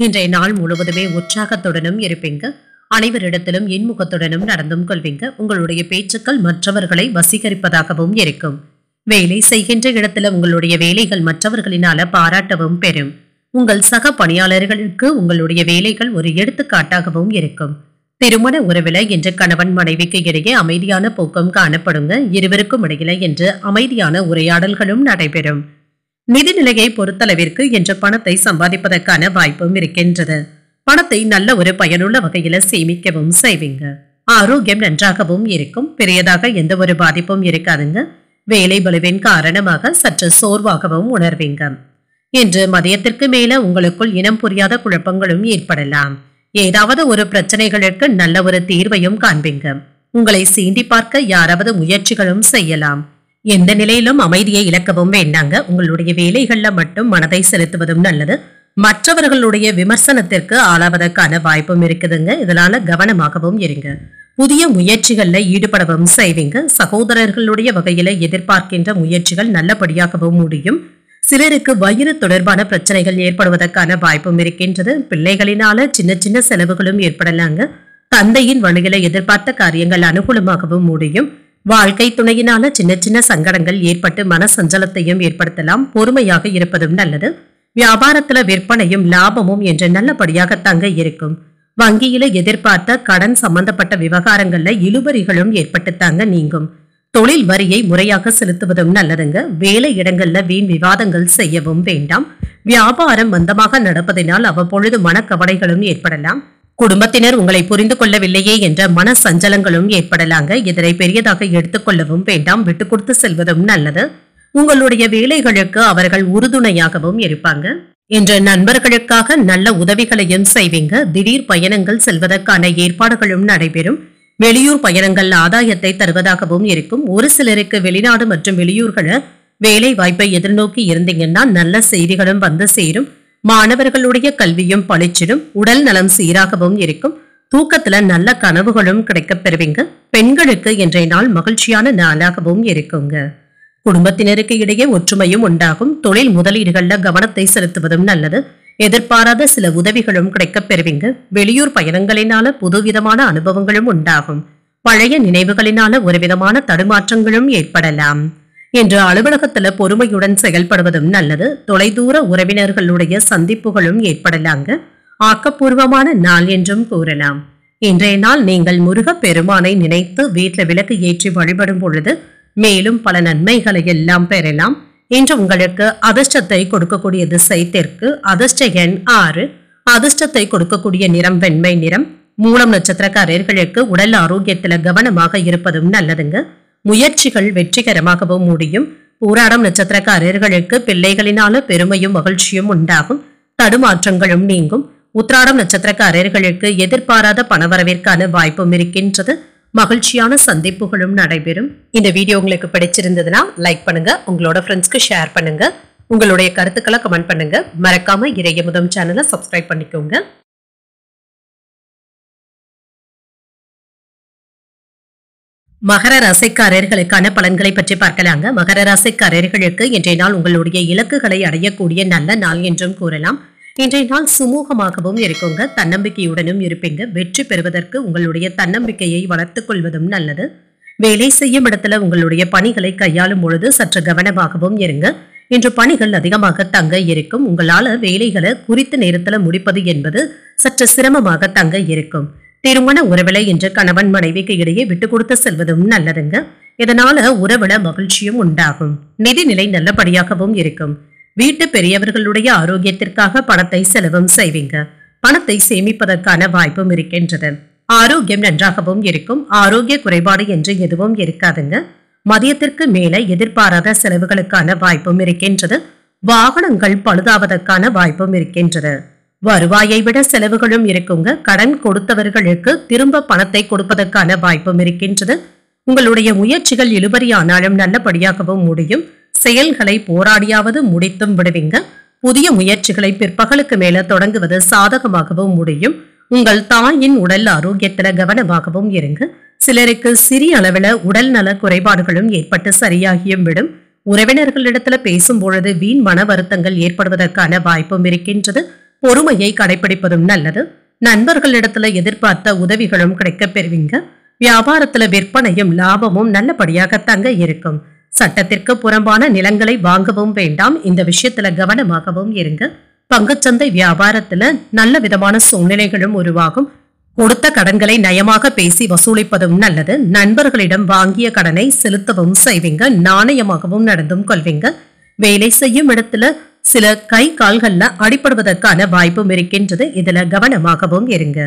இன்றைய நாள் முழுவதுமே உற்சாகத்துடனும் இருப்பீங்க அனைவரிடத்திலும் இன்முகத்துடனும் நடந்தும் கொள்வீங்க உங்களுடைய பேச்சுக்கள் மற்றவர்களை வசீகரிப்பதாகவும் இருக்கும் வேலை செய்கின்ற இடத்துல உங்களுடைய வேலைகள் மற்றவர்களினால பாராட்டவும் பெறும் உங்கள் சக பணியாளர்களுக்கு உங்களுடைய வேலைகள் ஒரு எடுத்துக்காட்டாகவும் இருக்கும் திருமண உறவில இன்று கணவன் மனைவிக்கு இடையே அமைதியான போக்கம் காணப்படுங்க இருவருக்கும் இடையில இன்று அமைதியான உரையாடல்களும் நடைபெறும் நிதிநிலையை பொறுத்தளவிற்கு இன்று பணத்தை சம்பாதிப்பதற்கான வாய்ப்பும் இருக்கின்றது பணத்தை நல்ல ஒரு பயனுள்ள வகையில சேமிக்கவும் செய்வீங்க ஆரோக்கியம் நன்றாகவும் இருக்கும் பெரியதாக எந்த ஒரு பாதிப்பும் இருக்காதுங்க வேலை பலுவின் காரணமாக சற்று சோர்வாகவும் உணர்வீங்க இன்று மதியத்திற்கு மேல உங்களுக்குள் இனம் புரியாத குழப்பங்களும் ஏற்படலாம் ஏதாவது ஒரு பிரச்சனைகளுக்கு நல்ல ஒரு தீர்வையும் காண்பீங்க உங்களை சீண்டி பார்க்க யாராவது முயற்சிகளும் செய்யலாம் எந்த நிலையிலும் அமைதியை இழக்கவும் வேண்டாங்க உங்களுடைய வேலைகள்ல மட்டும் மனதை செலுத்துவதும் நல்லது மற்றவர்களுடைய விமர்சனத்திற்கு ஆளாவதற்கான வாய்ப்பும் இருக்குதுங்க இதனால கவனமாகவும் இருங்க புதிய முயற்சிகள்ல ஈடுபடவும் செய்வீங்க சகோதரர்களுடைய வகையில எதிர்பார்க்கின்ற முயற்சிகள் நல்லபடியாகவும் முடியும் சிலருக்கு வயிறு தொடர்பான பிரச்சனைகள் ஏற்படுவதற்கான வாய்ப்பும் இருக்கின்றது பிள்ளைகளினால சின்ன சின்ன செலவுகளும் ஏற்படலாங்க தந்தையின் வழியில எதிர்பார்த்த காரியங்கள் அனுகூலமாகவும் முடியும் வாழ்க்கை துணையினால சின்ன சின்ன சங்கடங்கள் ஏற்பட்டு மன சஞ்சலத்தையும் ஏற்படுத்தலாம் பொறுமையாக இருப்பதும் நல்லது வியாபாரத்துல விற்பனையும் லாபமும் என்று நல்லபடியாக தங்க இருக்கும் வங்கியில எதிர்பார்த்த கடன் சம்பந்தப்பட்ட விவகாரங்கள்ல இழுபறிகளும் ஏற்பட்டு தாங்க நீங்கும் தொழில் வரியை முறையாக செலுத்துவதும் நல்லதுங்க வேலை இடங்கள்ல வீண் விவாதங்கள் செய்யவும் வேண்டாம் வியாபாரம் மந்தமாக நடப்பதினால் அவ்வப்பொழுது மனக்கவடைகளும் ஏற்படலாம் குடும்பத்தினர் உங்களை புரிந்து கொள்ளவில்லையே என்ற மன சஞ்சலங்களும் ஏற்படலாங்க இதனை பெரியதாக எடுத்துக்கொள்ளவும் வேண்டாம் விட்டு கொடுத்து செல்வதும் நல்லது உங்களுடைய வேலைகளுக்கு அவர்கள் உறுதுணையாகவும் இருப்பாங்க என்ற நண்பர்களுக்காக நல்ல உதவிகளையும் செய்வீங்க திடீர் பயணங்கள் செல்வதற்கான ஏற்பாடுகளும் நடைபெறும் வெளியூர் பயணங்கள் ஆதாயத்தை தருவதாகவும் இருக்கும் ஒரு சிலருக்கு வெளிநாடு மற்றும் வெளியூர்கள வேலை வாய்ப்பை எதிர்நோக்கி இருந்தீங்கன்னா நல்ல செய்திகளும் வந்து சேரும் மாணவர்களுடைய கல்வியும் பளிச்சிடும் உடல் நலம் சீராகவும் இருக்கும் தூக்கத்துல நல்ல கனவுகளும் கிடைக்க பெறுவீங்க பெண்களுக்கு இன்றைய நாள் மகிழ்ச்சியான நாளாகவும் இருக்குங்க குடும்பத்தினருக்கு இடையே ஒற்றுமையும் உண்டாகும் தொழில் முதலீடுகள்ல கவனத்தை செலுத்துவதும் நல்லது எதிர்பாராத சில உதவிகளும் கிடைக்கப் பெறுவீங்க வெளியூர் பயணங்களினால புதுவிதமான அனுபவங்களும் உண்டாகும் பழைய நினைவுகளினால ஒருவிதமான தடுமாற்றங்களும் ஏற்படலாம் என்று அலுவலகத்துல பொறுமையுடன் செயல்படுவதும் நல்லது தொலைதூர உறவினர்களுடைய சந்திப்புகளும் ஏற்படலாங்க ஆக்கப்பூர்வமான நாள் என்றும் கூறலாம் இன்றைய நாள் நீங்கள் முருக பெருமானை நினைத்து வீட்டில் விளக்கு ஏற்றி வழிபடும் பொழுது மேலும் பல நன்மைகளை எல்லாம் பெறலாம் இன்று உங்களுக்கு அதிர்ஷ்டத்தை கொடுக்கக்கூடிய திசை தெற்கு அதிர்ஷ்ட எண் ஆறு அதிர்ஷ்டத்தை கொடுக்கக்கூடிய நிறம் வெண்மை நிறம் மூலம் நட்சத்திரக்காரர்களுக்கு உடல் ஆரோக்கியத்தில் கவனமாக இருப்பதும் நல்லதுங்க முயற்சிகள் வெற்றிகரமாகவும் முடியும் போராடம் நட்சத்திரக்காரர்களுக்கு பிள்ளைகளினால பெருமையும் மகிழ்ச்சியும் உண்டாகும் தடுமாற்றங்களும் நீங்கும் உத்ராடம் நட்சத்திரக்காரர்களுக்கு எதிர்பாராத பணவரவிற்கான வாய்ப்பும் இருக்கின்றது மகிழ்ச்சியான சந்திப்புகளும் நடைபெறும் இந்த வீடியோ உங்களுக்கு பிடிச்சிருந்ததுன்னா லைக் பண்ணுங்க உங்களோட ஃப்ரெண்ட்ஸ்க்கு ஷேர் பண்ணுங்க உங்களுடைய கருத்துக்களை கமெண்ட் பண்ணுங்க மறக்காம இறைய முதம் சேனலை சப்ஸ்கிரைப் பண்ணிக்கோங்க மகர ராசிக்காரர்களுக்கான பலன்களை பற்றி பார்க்கலாங்க மகர ராசிக்காரர்களுக்கு இன்றைய நாள் உங்களுடைய இலக்குகளை அடையக்கூடிய நல்ல நாள் என்றும் கூறலாம் இன்றைய நாள் சுமூகமாகவும் இருக்குங்க தன்னம்பிக்கையுடனும் இருப்பீங்க வெற்றி பெறுவதற்கு உங்களுடைய தன்னம்பிக்கையை வளர்த்துக் கொள்வதும் நல்லது வேலை செய்யும் இடத்துல உங்களுடைய பணிகளை கையாளும் பொழுது சற்று கவனமாகவும் இருங்க இன்று பணிகள் அதிகமாக தங்க இருக்கும் உங்களால வேலைகளை குறித்த நேரத்துல முடிப்பது என்பது சற்று சிரமமாக தங்க இருக்கும் திருமண உறவில இன்று கணவன் மனைவிக்கு இடையே விட்டு கொடுத்து செல்வதும் நல்லதுங்க இதனால உறவுல மகிழ்ச்சியும் உண்டாகும் நிதிநிலை நல்லபடியாகவும் இருக்கும் வீட்டு பெரியவர்களுடைய ஆரோக்கியத்திற்காக பணத்தை செலவும் செய்வீங்க பணத்தை சேமிப்பதற்கான வாய்ப்பும் இருக்கின்றது ஆரோக்கியம் நன்றாகவும் இருக்கும் ஆரோக்கிய குறைபாடு என்று எதுவும் இருக்காதுங்க மதியத்திற்கு மேல எதிர்பாராத செலவுகளுக்கான வாய்ப்பும் இருக்கின்றது வாகனங்கள் பழுதாவதற்கான வாய்ப்பும் இருக்கின்றது வருவாயை விட செலவுகளும் இருக்குங்க கடன் கொடுத்தவர்களுக்கு திரும்ப பணத்தை கொடுப்பதற்கான வாய்ப்பும் இருக்கின்றது உங்களுடைய முயற்சிகள் இழுபறியானாலும் நல்லபடியாகவும் முடியும் செயல்களை போராடியாவது முடித்தும் விடுவீங்க புதிய முயற்சிகளை பிற்பகலுக்கு மேல தொடங்குவது சாதகமாகவும் முடியும் உங்கள் தாயின் உடல் ஆரோக்கியத்துல கவனமாகவும் இருங்க சிலருக்கு சிறிய அளவில் உடல் நல குறைபாடுகளும் ஏற்பட்டு சரியாகியும் விடும் உறவினர்களிடத்துல பேசும் பொழுது வீண் மன வருத்தங்கள் ஏற்படுவதற்கான வாய்ப்பும் இருக்கின்றது பொறுமையை கடைபிடிப்பதும் நல்லது நண்பர்களிடத்துல எதிர்பார்த்த உதவிகளும் கிடைக்க பெறுவீங்க வியாபாரத்துல விற்பனையும் லாபமும் நல்லபடியாக தங்க இருக்கும் சட்டத்திற்கு புறம்பான நிலங்களை வாங்கவும் வேண்டாம் இந்த விஷயத்துல கவனமாகவும் இருங்க பங்குச்சந்தை வியாபாரத்துல நல்ல விதமான சூழ்நிலைகளும் உருவாகும் கொடுத்த கடன்களை நயமாக பேசி வசூலிப்பதும் நல்லது நண்பர்களிடம் வாங்கிய கடனை செலுத்தவும் செய்வீங்க நாணயமாகவும் நடந்தும் கொள்வீங்க வேலை செய்யும் இடத்துல சில கை கால்கள்ல அடிப்படுவதற்கான வாய்ப்பும் இருக்கின்றது இதுல கவனமாகவும் இருங்க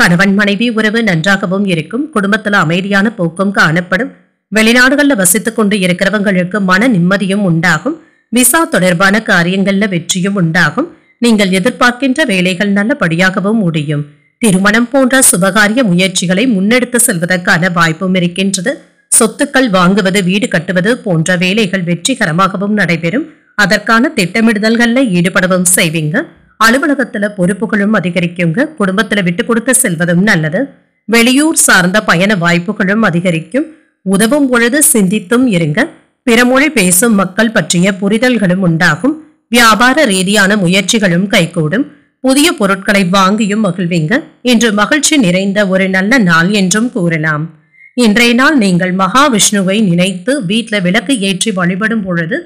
கணவன் மனைவி உறவு நன்றாகவும் இருக்கும் குடும்பத்துல அமைதியான போக்கும் காணப்படும் வெளிநாடுகள்ல வசித்துக் கொண்டு இருக்கிறவங்களுக்கு மன நிம்மதியும் உண்டாகும் விசா தொடர்பான காரியங்கள்ல வெற்றியும் உண்டாகும் நீங்கள் எதிர்பார்க்கின்ற வேலைகள் நல்லபடியாகவும் முடியும் திருமணம் போன்ற சுபகாரிய முயற்சிகளை முன்னெடுத்து செல்வதற்கான வாய்ப்பும் இருக்கின்றது சொத்துக்கள் வாங்குவது வீடு கட்டுவது போன்ற வேலைகள் வெற்றிகரமாகவும் நடைபெறும் அதற்கான திட்டமிடுதல்களில் ஈடுபடவும் செய்வீங்க அலுவலகத்துல பொறுப்புகளும் அதிகரிக்குங்க குடும்பத்துல விட்டு கொடுத்து செல்வதும் நல்லது வெளியூர் சார்ந்த பயண வாய்ப்புகளும் அதிகரிக்கும் உதவும் பொழுது சிந்தித்தும் இருங்க பிறமொழி பேசும் மக்கள் பற்றிய புரிதல்களும் உண்டாகும் வியாபார ரீதியான முயற்சிகளும் கைகூடும் புதிய பொருட்களை வாங்கியும் மகிழ்வீங்க இன்று மகிழ்ச்சி நிறைந்த ஒரு நல்ல நாள் என்றும் கூறலாம் இன்றைய நாள் நீங்கள் மகாவிஷ்ணுவை நினைத்து வீட்டில் விளக்கு ஏற்றி வழிபடும் பொழுது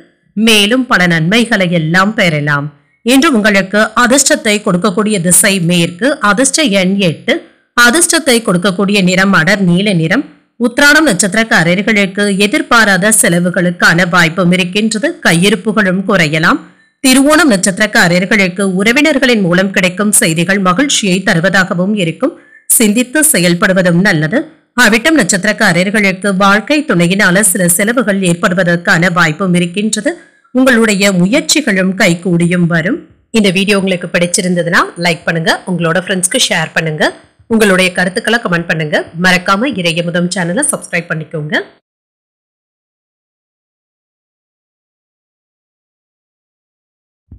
மேலும் பல நன்மைகளை எல்லாம் பெறலாம் இன்று உங்களுக்கு அதிர்ஷ்டத்தை கொடுக்கக்கூடிய திசை மேற்கு அதிர்ஷ்ட எண் எட்டு அதிர்ஷ்டத்தை கொடுக்கக்கூடிய நிறம் அடர் நீல நிறம் உத்ராடம் நட்சத்திரக்காரர்களுக்கு எதிர்பாராத செலவுகளுக்கான வாய்ப்பும் இருக்கின்றது கையிருப்புகளும் குறையலாம் திருவோணம் நட்சத்திரக்காரர்களுக்கு உறவினர்களின் மூலம் கிடைக்கும் செய்திகள் மகிழ்ச்சியை தருவதாகவும் இருக்கும் சிந்தித்து செயல்படுவதும் நல்லது அவிட்டம் நட்சத்திரக்காரர்களுக்கு வாழ்க்கை துணையினால சில செலவுகள் ஏற்படுவதற்கான வாய்ப்பும் இருக்கின்றது உங்களுடைய முயற்சிகளும் கூடியும் வரும் இந்த வீடியோ உங்களுக்கு பிடிச்சிருந்ததுன்னா லைக் பண்ணுங்க உங்களோட ஃப்ரெண்ட்ஸ்க்கு ஷேர் பண்ணுங்க உங்களுடைய கருத்துக்களை கமெண்ட் பண்ணுங்க மறக்காம இறைய முதம் சேனலை சப்ஸ்கிரைப் பண்ணிக்கோங்க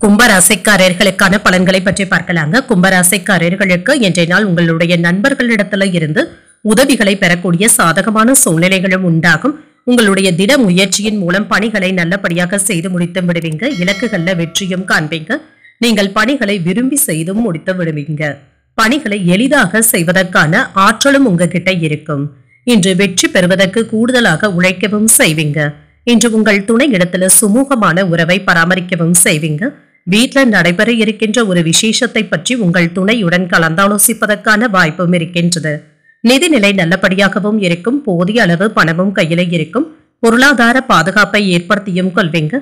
கும்பராசைக்காரர்களுக்கான பலன்களை பற்றி பார்க்கலாங்க கும்பராசைக்காரர்களுக்கு இன்றைய நாள் உங்களுடைய நண்பர்களிடத்துல இருந்து உதவிகளை பெறக்கூடிய சாதகமான சூழ்நிலைகளும் உண்டாகும் உங்களுடைய திட முயற்சியின் மூலம் பணிகளை நல்லபடியாக செய்து முடித்து விடுவீங்க இலக்குகளில் வெற்றியும் காண்பீங்க நீங்கள் பணிகளை விரும்பி செய்தும் முடித்து விடுவீங்க பணிகளை எளிதாக செய்வதற்கான ஆற்றலும் உங்ககிட்ட இருக்கும் இன்று வெற்றி பெறுவதற்கு கூடுதலாக உழைக்கவும் செய்வீங்க இன்று உங்கள் துணை இடத்துல சுமூகமான உறவை பராமரிக்கவும் செய்வீங்க வீட்டில் நடைபெற இருக்கின்ற ஒரு விசேஷத்தை பற்றி உங்கள் துணையுடன் கலந்தாலோசிப்பதற்கான வாய்ப்பும் இருக்கின்றது நிதிநிலை நல்லபடியாகவும் இருக்கும் போதிய அளவு பணமும் கையில இருக்கும் பொருளாதார பாதுகாப்பை ஏற்படுத்தியும் கொள்வீங்க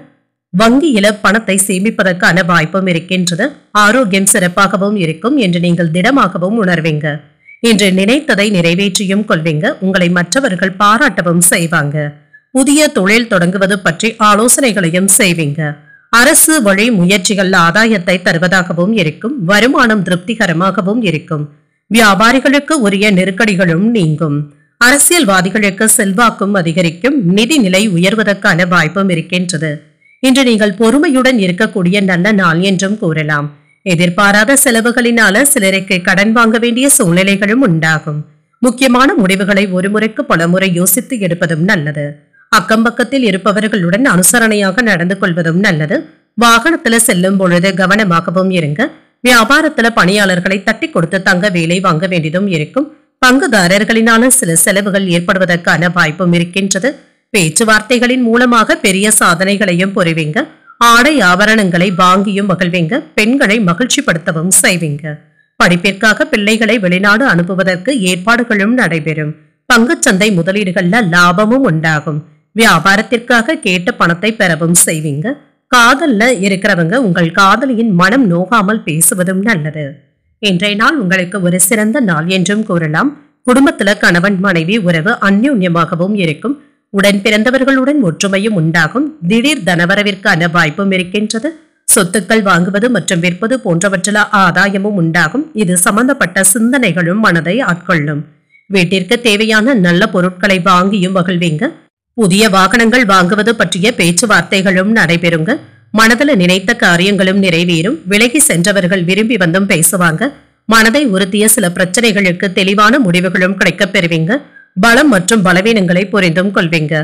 வங்கியில பணத்தை சேமிப்பதற்கான வாய்ப்பும் இருக்கின்றது ஆரோக்கியம் சிறப்பாகவும் இருக்கும் என்று நீங்கள் திடமாகவும் உணர்வீங்க இன்று நினைத்ததை நிறைவேற்றியும் கொள்வீங்க உங்களை மற்றவர்கள் பாராட்டவும் செய்வாங்க புதிய தொழில் தொடங்குவது பற்றி ஆலோசனைகளையும் செய்வீங்க அரசு வழி முயற்சிகள் ஆதாயத்தை தருவதாகவும் இருக்கும் வருமானம் திருப்திகரமாகவும் இருக்கும் வியாபாரிகளுக்கு உரிய நெருக்கடிகளும் நீங்கும் அரசியல்வாதிகளுக்கு செல்வாக்கும் அதிகரிக்கும் நிதிநிலை உயர்வதற்கான வாய்ப்பும் இருக்கின்றது இன்று நீங்கள் பொறுமையுடன் இருக்கக்கூடிய நல்ல நாள் என்றும் கூறலாம் எதிர்பாராத செலவுகளினால சிலருக்கு கடன் வாங்க வேண்டிய சூழ்நிலைகளும் உண்டாகும் முக்கியமான முடிவுகளை ஒருமுறைக்கு பலமுறை யோசித்து எடுப்பதும் நல்லது அக்கம் பக்கத்தில் இருப்பவர்களுடன் அனுசரணையாக நடந்து கொள்வதும் நல்லது வாகனத்துல செல்லும் பொழுது கவனமாகவும் இருங்க வியாபாரத்துல பணியாளர்களை தட்டி கொடுத்து தங்க வேலை வாங்க வேண்டியதும் இருக்கும் பங்குதாரர்களினால சில செலவுகள் ஏற்படுவதற்கான வாய்ப்பும் இருக்கின்றது பேச்சுவார்த்தைகளின் மூலமாக பெரிய சாதனைகளையும் புரிவிங்க ஆடை ஆபரணங்களை வாங்கியும் மகிழ்வீங்க பெண்களை மகிழ்ச்சிப்படுத்தவும் செய்வீங்க படிப்பிற்காக பிள்ளைகளை வெளிநாடு அனுப்புவதற்கு ஏற்பாடுகளும் நடைபெறும் பங்குச்சந்தை முதலீடுகள்ல லாபமும் உண்டாகும் வியாபாரத்திற்காக கேட்ட பணத்தை பெறவும் செய்வீங்க காதல்ல இருக்கிறவங்க உங்கள் காதலியின் மனம் நோகாமல் பேசுவதும் நல்லது இன்றைய நாள் உங்களுக்கு ஒரு சிறந்த நாள் என்றும் கூறலாம் குடும்பத்துல கணவன் மனைவி உறவு அந்யுன்யமாகவும் இருக்கும் உடன் பிறந்தவர்களுடன் ஒற்றுமையும் உண்டாகும் திடீர் தனவரவிற்கான வாய்ப்பும் இருக்கின்றது சொத்துக்கள் வாங்குவது மற்றும் விற்பது போன்றவற்றில் ஆதாயமும் உண்டாகும் இது சம்பந்தப்பட்ட சிந்தனைகளும் மனதை ஆட்கொள்ளும் வீட்டிற்கு தேவையான நல்ல பொருட்களை வாங்கியும் மகிழ்வீங்க புதிய வாகனங்கள் வாங்குவது பற்றிய பேச்சுவார்த்தைகளும் நடைபெறுங்க மனதில் நினைத்த காரியங்களும் நிறைவேறும் விலகி சென்றவர்கள் விரும்பி வந்தும் பேசுவாங்க மனதை உறுத்திய சில பிரச்சனைகளுக்கு தெளிவான முடிவுகளும் கிடைக்கப் பெறுவீங்க பலம் மற்றும் பலவீனங்களை புரிந்தும் கொள்வீங்க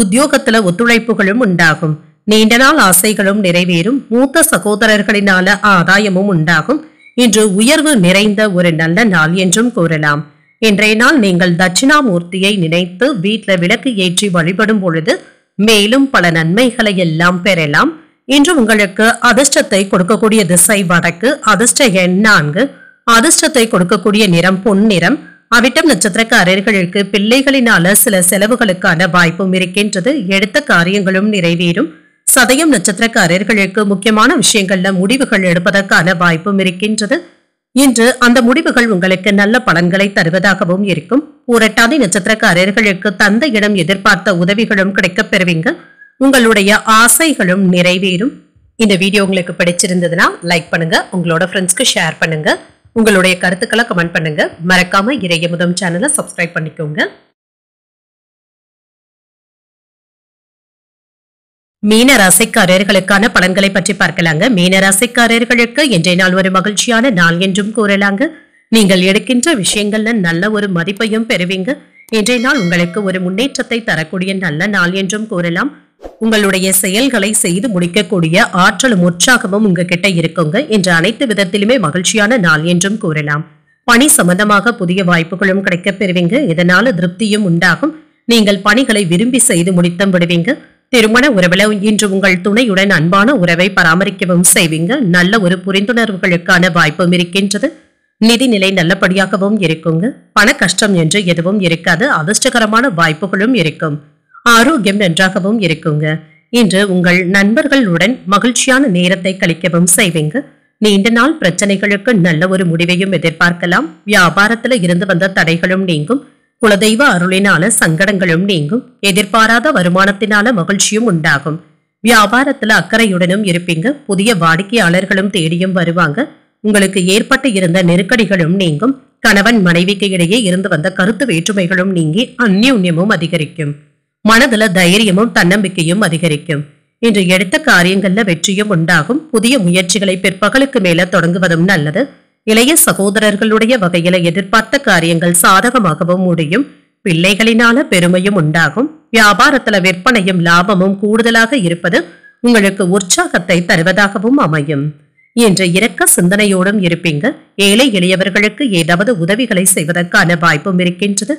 உத்தியோகத்துல ஒத்துழைப்புகளும் உண்டாகும் நீண்ட நாள் ஆசைகளும் நிறைவேறும் மூத்த சகோதரர்களினால ஆதாயமும் உண்டாகும் இன்று உயர்வு நிறைந்த ஒரு நல்ல நாள் என்றும் கூறலாம் இன்றைய நாள் நீங்கள் தட்சிணாமூர்த்தியை நினைத்து வீட்டில் விளக்கு ஏற்றி வழிபடும் பொழுது மேலும் பல நன்மைகளை எல்லாம் பெறலாம் இன்று உங்களுக்கு அதிர்ஷ்டத்தை கொடுக்கக்கூடிய திசை வடக்கு அதிர்ஷ்ட எண் நான்கு அதிர்ஷ்டத்தை கொடுக்கக்கூடிய நிறம் பொன்னிறம் அவிட்டம் நட்சத்திரக்காரர்களுக்கு பிள்ளைகளினால சில செலவுகளுக்கான வாய்ப்பும் இருக்கின்றது எடுத்த காரியங்களும் நிறைவேறும் சதயம் நட்சத்திரக்காரர்களுக்கு முக்கியமான விஷயங்கள்ல முடிவுகள் எடுப்பதற்கான வாய்ப்பும் இருக்கின்றது இன்று அந்த முடிவுகள் உங்களுக்கு நல்ல பலன்களை தருவதாகவும் இருக்கும் ஊரட்டாதி நட்சத்திரக்காரர்களுக்கு இடம் எதிர்பார்த்த உதவிகளும் கிடைக்கப் பெறுவீங்க உங்களுடைய ஆசைகளும் நிறைவேறும் இந்த வீடியோ உங்களுக்கு பிடிச்சிருந்ததுன்னா லைக் பண்ணுங்க உங்களோட ஃப்ரெண்ட்ஸ்க்கு ஷேர் பண்ணுங்க உங்களுடைய கருத்துக்களை கமெண்ட் பண்ணுங்க மறக்காம இறைய முதம் சேனலை சப்ஸ்கிரைப் பண்ணிக்கோங்க மீன ராசிக்காரர்களுக்கான பலன்களை பற்றி பார்க்கலாங்க மீன ராசிக்காரர்களுக்கு இன்றைய நாள் ஒரு மகிழ்ச்சியான நாள் என்றும் கூறலாங்க நீங்கள் எடுக்கின்ற விஷயங்கள்ல நல்ல ஒரு மதிப்பையும் பெறுவீங்க இன்றைய நாள் உங்களுக்கு ஒரு முன்னேற்றத்தை தரக்கூடிய நல்ல நாள் என்றும் கூறலாம் உங்களுடைய செயல்களை செய்து முடிக்கக்கூடிய ஆற்றலும் உற்சாகமும் உங்ககிட்ட இருக்குங்க என்ற அனைத்து விதத்திலுமே மகிழ்ச்சியான நாள் என்றும் கூறலாம் பணி சம்பந்தமாக புதிய வாய்ப்புகளும் கிடைக்கப்பெறுவீங்க பெறுவீங்க இதனால திருப்தியும் உண்டாகும் நீங்கள் பணிகளை விரும்பி செய்து முடித்தம் விடுவீங்க திருமண உறவில் இன்று உங்கள் துணையுடன் அன்பான உறவை பராமரிக்கவும் செய்வீங்க நல்ல ஒரு புரிந்துணர்வுகளுக்கான வாய்ப்பும் இருக்கின்றது நிதிநிலை நல்லபடியாகவும் இருக்குங்க பண கஷ்டம் என்று எதுவும் இருக்காது அதிர்ஷ்டகரமான வாய்ப்புகளும் இருக்கும் ஆரோக்கியம் நன்றாகவும் இருக்குங்க இன்று உங்கள் நண்பர்களுடன் மகிழ்ச்சியான நேரத்தை கழிக்கவும் செய்வீங்க நீண்ட நாள் பிரச்சனைகளுக்கு நல்ல ஒரு முடிவையும் எதிர்பார்க்கலாம் வியாபாரத்துல இருந்து வந்த தடைகளும் நீங்கும் குலதெய்வ அருளினால சங்கடங்களும் நீங்கும் எதிர்பாராத வருமானத்தினால மகிழ்ச்சியும் உண்டாகும் வியாபாரத்துல அக்கறையுடனும் இருப்பீங்க புதிய வாடிக்கையாளர்களும் தேடியும் வருவாங்க உங்களுக்கு ஏற்பட்டு இருந்த நெருக்கடிகளும் நீங்கும் கணவன் மனைவிக்கு இடையே இருந்து வந்த கருத்து வேற்றுமைகளும் நீங்கி அந்யூன்யமும் அதிகரிக்கும் மனதுல தைரியமும் தன்னம்பிக்கையும் அதிகரிக்கும் இன்று எடுத்த காரியங்கள்ல வெற்றியும் உண்டாகும் புதிய முயற்சிகளை பிற்பகலுக்கு மேல தொடங்குவதும் நல்லது இளைய சகோதரர்களுடைய வகையில எதிர்பார்த்த காரியங்கள் சாதகமாகவும் முடியும் பிள்ளைகளினால பெருமையும் உண்டாகும் வியாபாரத்துல விற்பனையும் லாபமும் கூடுதலாக இருப்பது உங்களுக்கு உற்சாகத்தை தருவதாகவும் அமையும் இன்று இரக்க சிந்தனையோடும் இருப்பீங்க ஏழை எளியவர்களுக்கு ஏதாவது உதவிகளை செய்வதற்கான வாய்ப்பும் இருக்கின்றது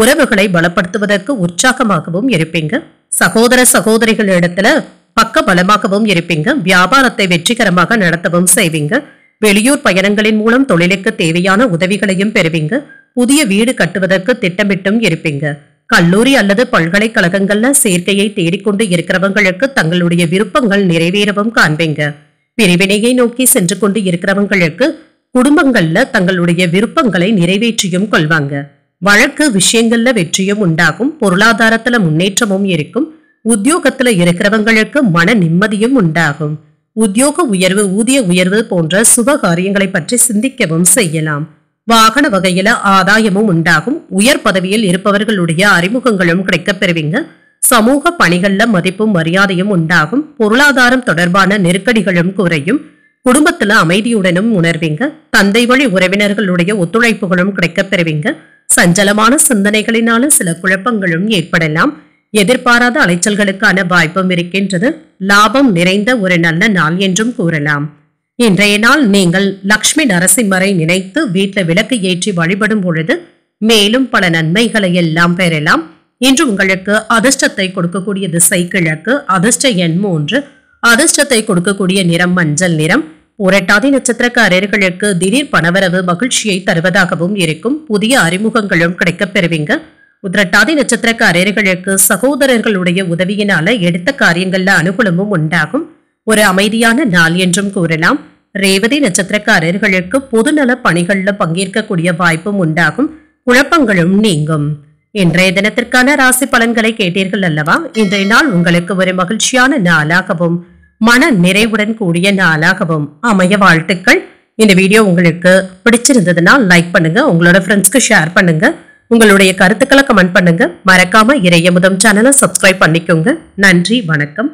உறவுகளை பலப்படுத்துவதற்கு உற்சாகமாகவும் இருப்பீங்க சகோதர சகோதரிகள் இடத்துல பக்க பலமாகவும் இருப்பீங்க வியாபாரத்தை வெற்றிகரமாக நடத்தவும் செய்வீங்க வெளியூர் பயணங்களின் மூலம் தொழிலுக்கு தேவையான உதவிகளையும் பெறுவீங்க புதிய வீடு கட்டுவதற்கு திட்டமிட்டும் இருப்பீங்க கல்லூரி அல்லது பல்கலைக்கழகங்கள்ல சேர்க்கையை தேடிக்கொண்டு இருக்கிறவங்களுக்கு தங்களுடைய விருப்பங்கள் நிறைவேறவும் காண்பீங்க பிரிவினையை நோக்கி சென்று கொண்டு இருக்கிறவங்களுக்கு குடும்பங்கள்ல தங்களுடைய விருப்பங்களை நிறைவேற்றியும் கொள்வாங்க வழக்கு விஷயங்கள்ல வெற்றியும் உண்டாகும் பொருளாதாரத்துல முன்னேற்றமும் இருக்கும் உத்தியோகத்துல இருக்கிறவங்களுக்கு மன நிம்மதியும் உண்டாகும் உத்தியோக உயர்வு ஊதிய உயர்வு போன்ற சுப காரியங்களை பற்றி சிந்திக்கவும் செய்யலாம் வாகன வகையில ஆதாயமும் உண்டாகும் உயர் பதவியில் இருப்பவர்களுடைய அறிமுகங்களும் கிடைக்க பெறுவீங்க சமூக பணிகள்ல மதிப்பும் மரியாதையும் உண்டாகும் பொருளாதாரம் தொடர்பான நெருக்கடிகளும் குறையும் குடும்பத்துல அமைதியுடனும் உணர்வீங்க தந்தை வழி உறவினர்களுடைய ஒத்துழைப்புகளும் கிடைக்க பெறுவீங்க சஞ்சலமான சிந்தனைகளினால சில குழப்பங்களும் ஏற்படலாம் எதிர்பாராத அலைச்சல்களுக்கான வாய்ப்பும் இருக்கின்றது லாபம் நிறைந்த ஒரு நல்ல நாள் என்றும் கூறலாம் இன்றைய நாள் நீங்கள் லக்ஷ்மி நரசிம்மரை நினைத்து வீட்டில் விளக்கு ஏற்றி வழிபடும் பொழுது மேலும் பல நன்மைகளை எல்லாம் பெறலாம் இன்று உங்களுக்கு அதிர்ஷ்டத்தை கொடுக்கக்கூடிய திசை கிழக்கு அதிர்ஷ்ட எண் மூன்று அதிர்ஷ்டத்தை கொடுக்கக்கூடிய நிறம் மஞ்சள் நிறம் உரட்டாதி நட்சத்திரக்காரர்களுக்கு திடீர் பணவரவு மகிழ்ச்சியை தருவதாகவும் இருக்கும் புதிய அறிமுகங்களும் கிடைக்கப் பெறுவீங்க உதிரட்டாதி நட்சத்திரக்காரர்களுக்கு சகோதரர்களுடைய உதவியினால எடுத்த காரியங்கள்ல அனுகூலமும் உண்டாகும் ஒரு அமைதியான நாள் என்றும் கூறலாம் ரேவதி நட்சத்திரக்காரர்களுக்கு பொதுநல பணிகள்ல பங்கேற்கக்கூடிய வாய்ப்பும் உண்டாகும் குழப்பங்களும் நீங்கும் இன்றைய தினத்திற்கான ராசி பலன்களை கேட்டீர்கள் அல்லவா இன்றைய நாள் உங்களுக்கு ஒரு மகிழ்ச்சியான நாளாகவும் மன நிறைவுடன் கூடிய நாளாகவும் அமைய வாழ்த்துக்கள் இந்த வீடியோ உங்களுக்கு பிடிச்சிருந்ததுன்னா லைக் பண்ணுங்க உங்களோட ஃப்ரெண்ட்ஸ்க்கு ஷேர் பண்ணுங்க உங்களுடைய கருத்துக்களை கமெண்ட் பண்ணுங்க மறக்காம இறைய முதம் சேனலை சப்ஸ்கிரைப் பண்ணிக்கோங்க நன்றி வணக்கம்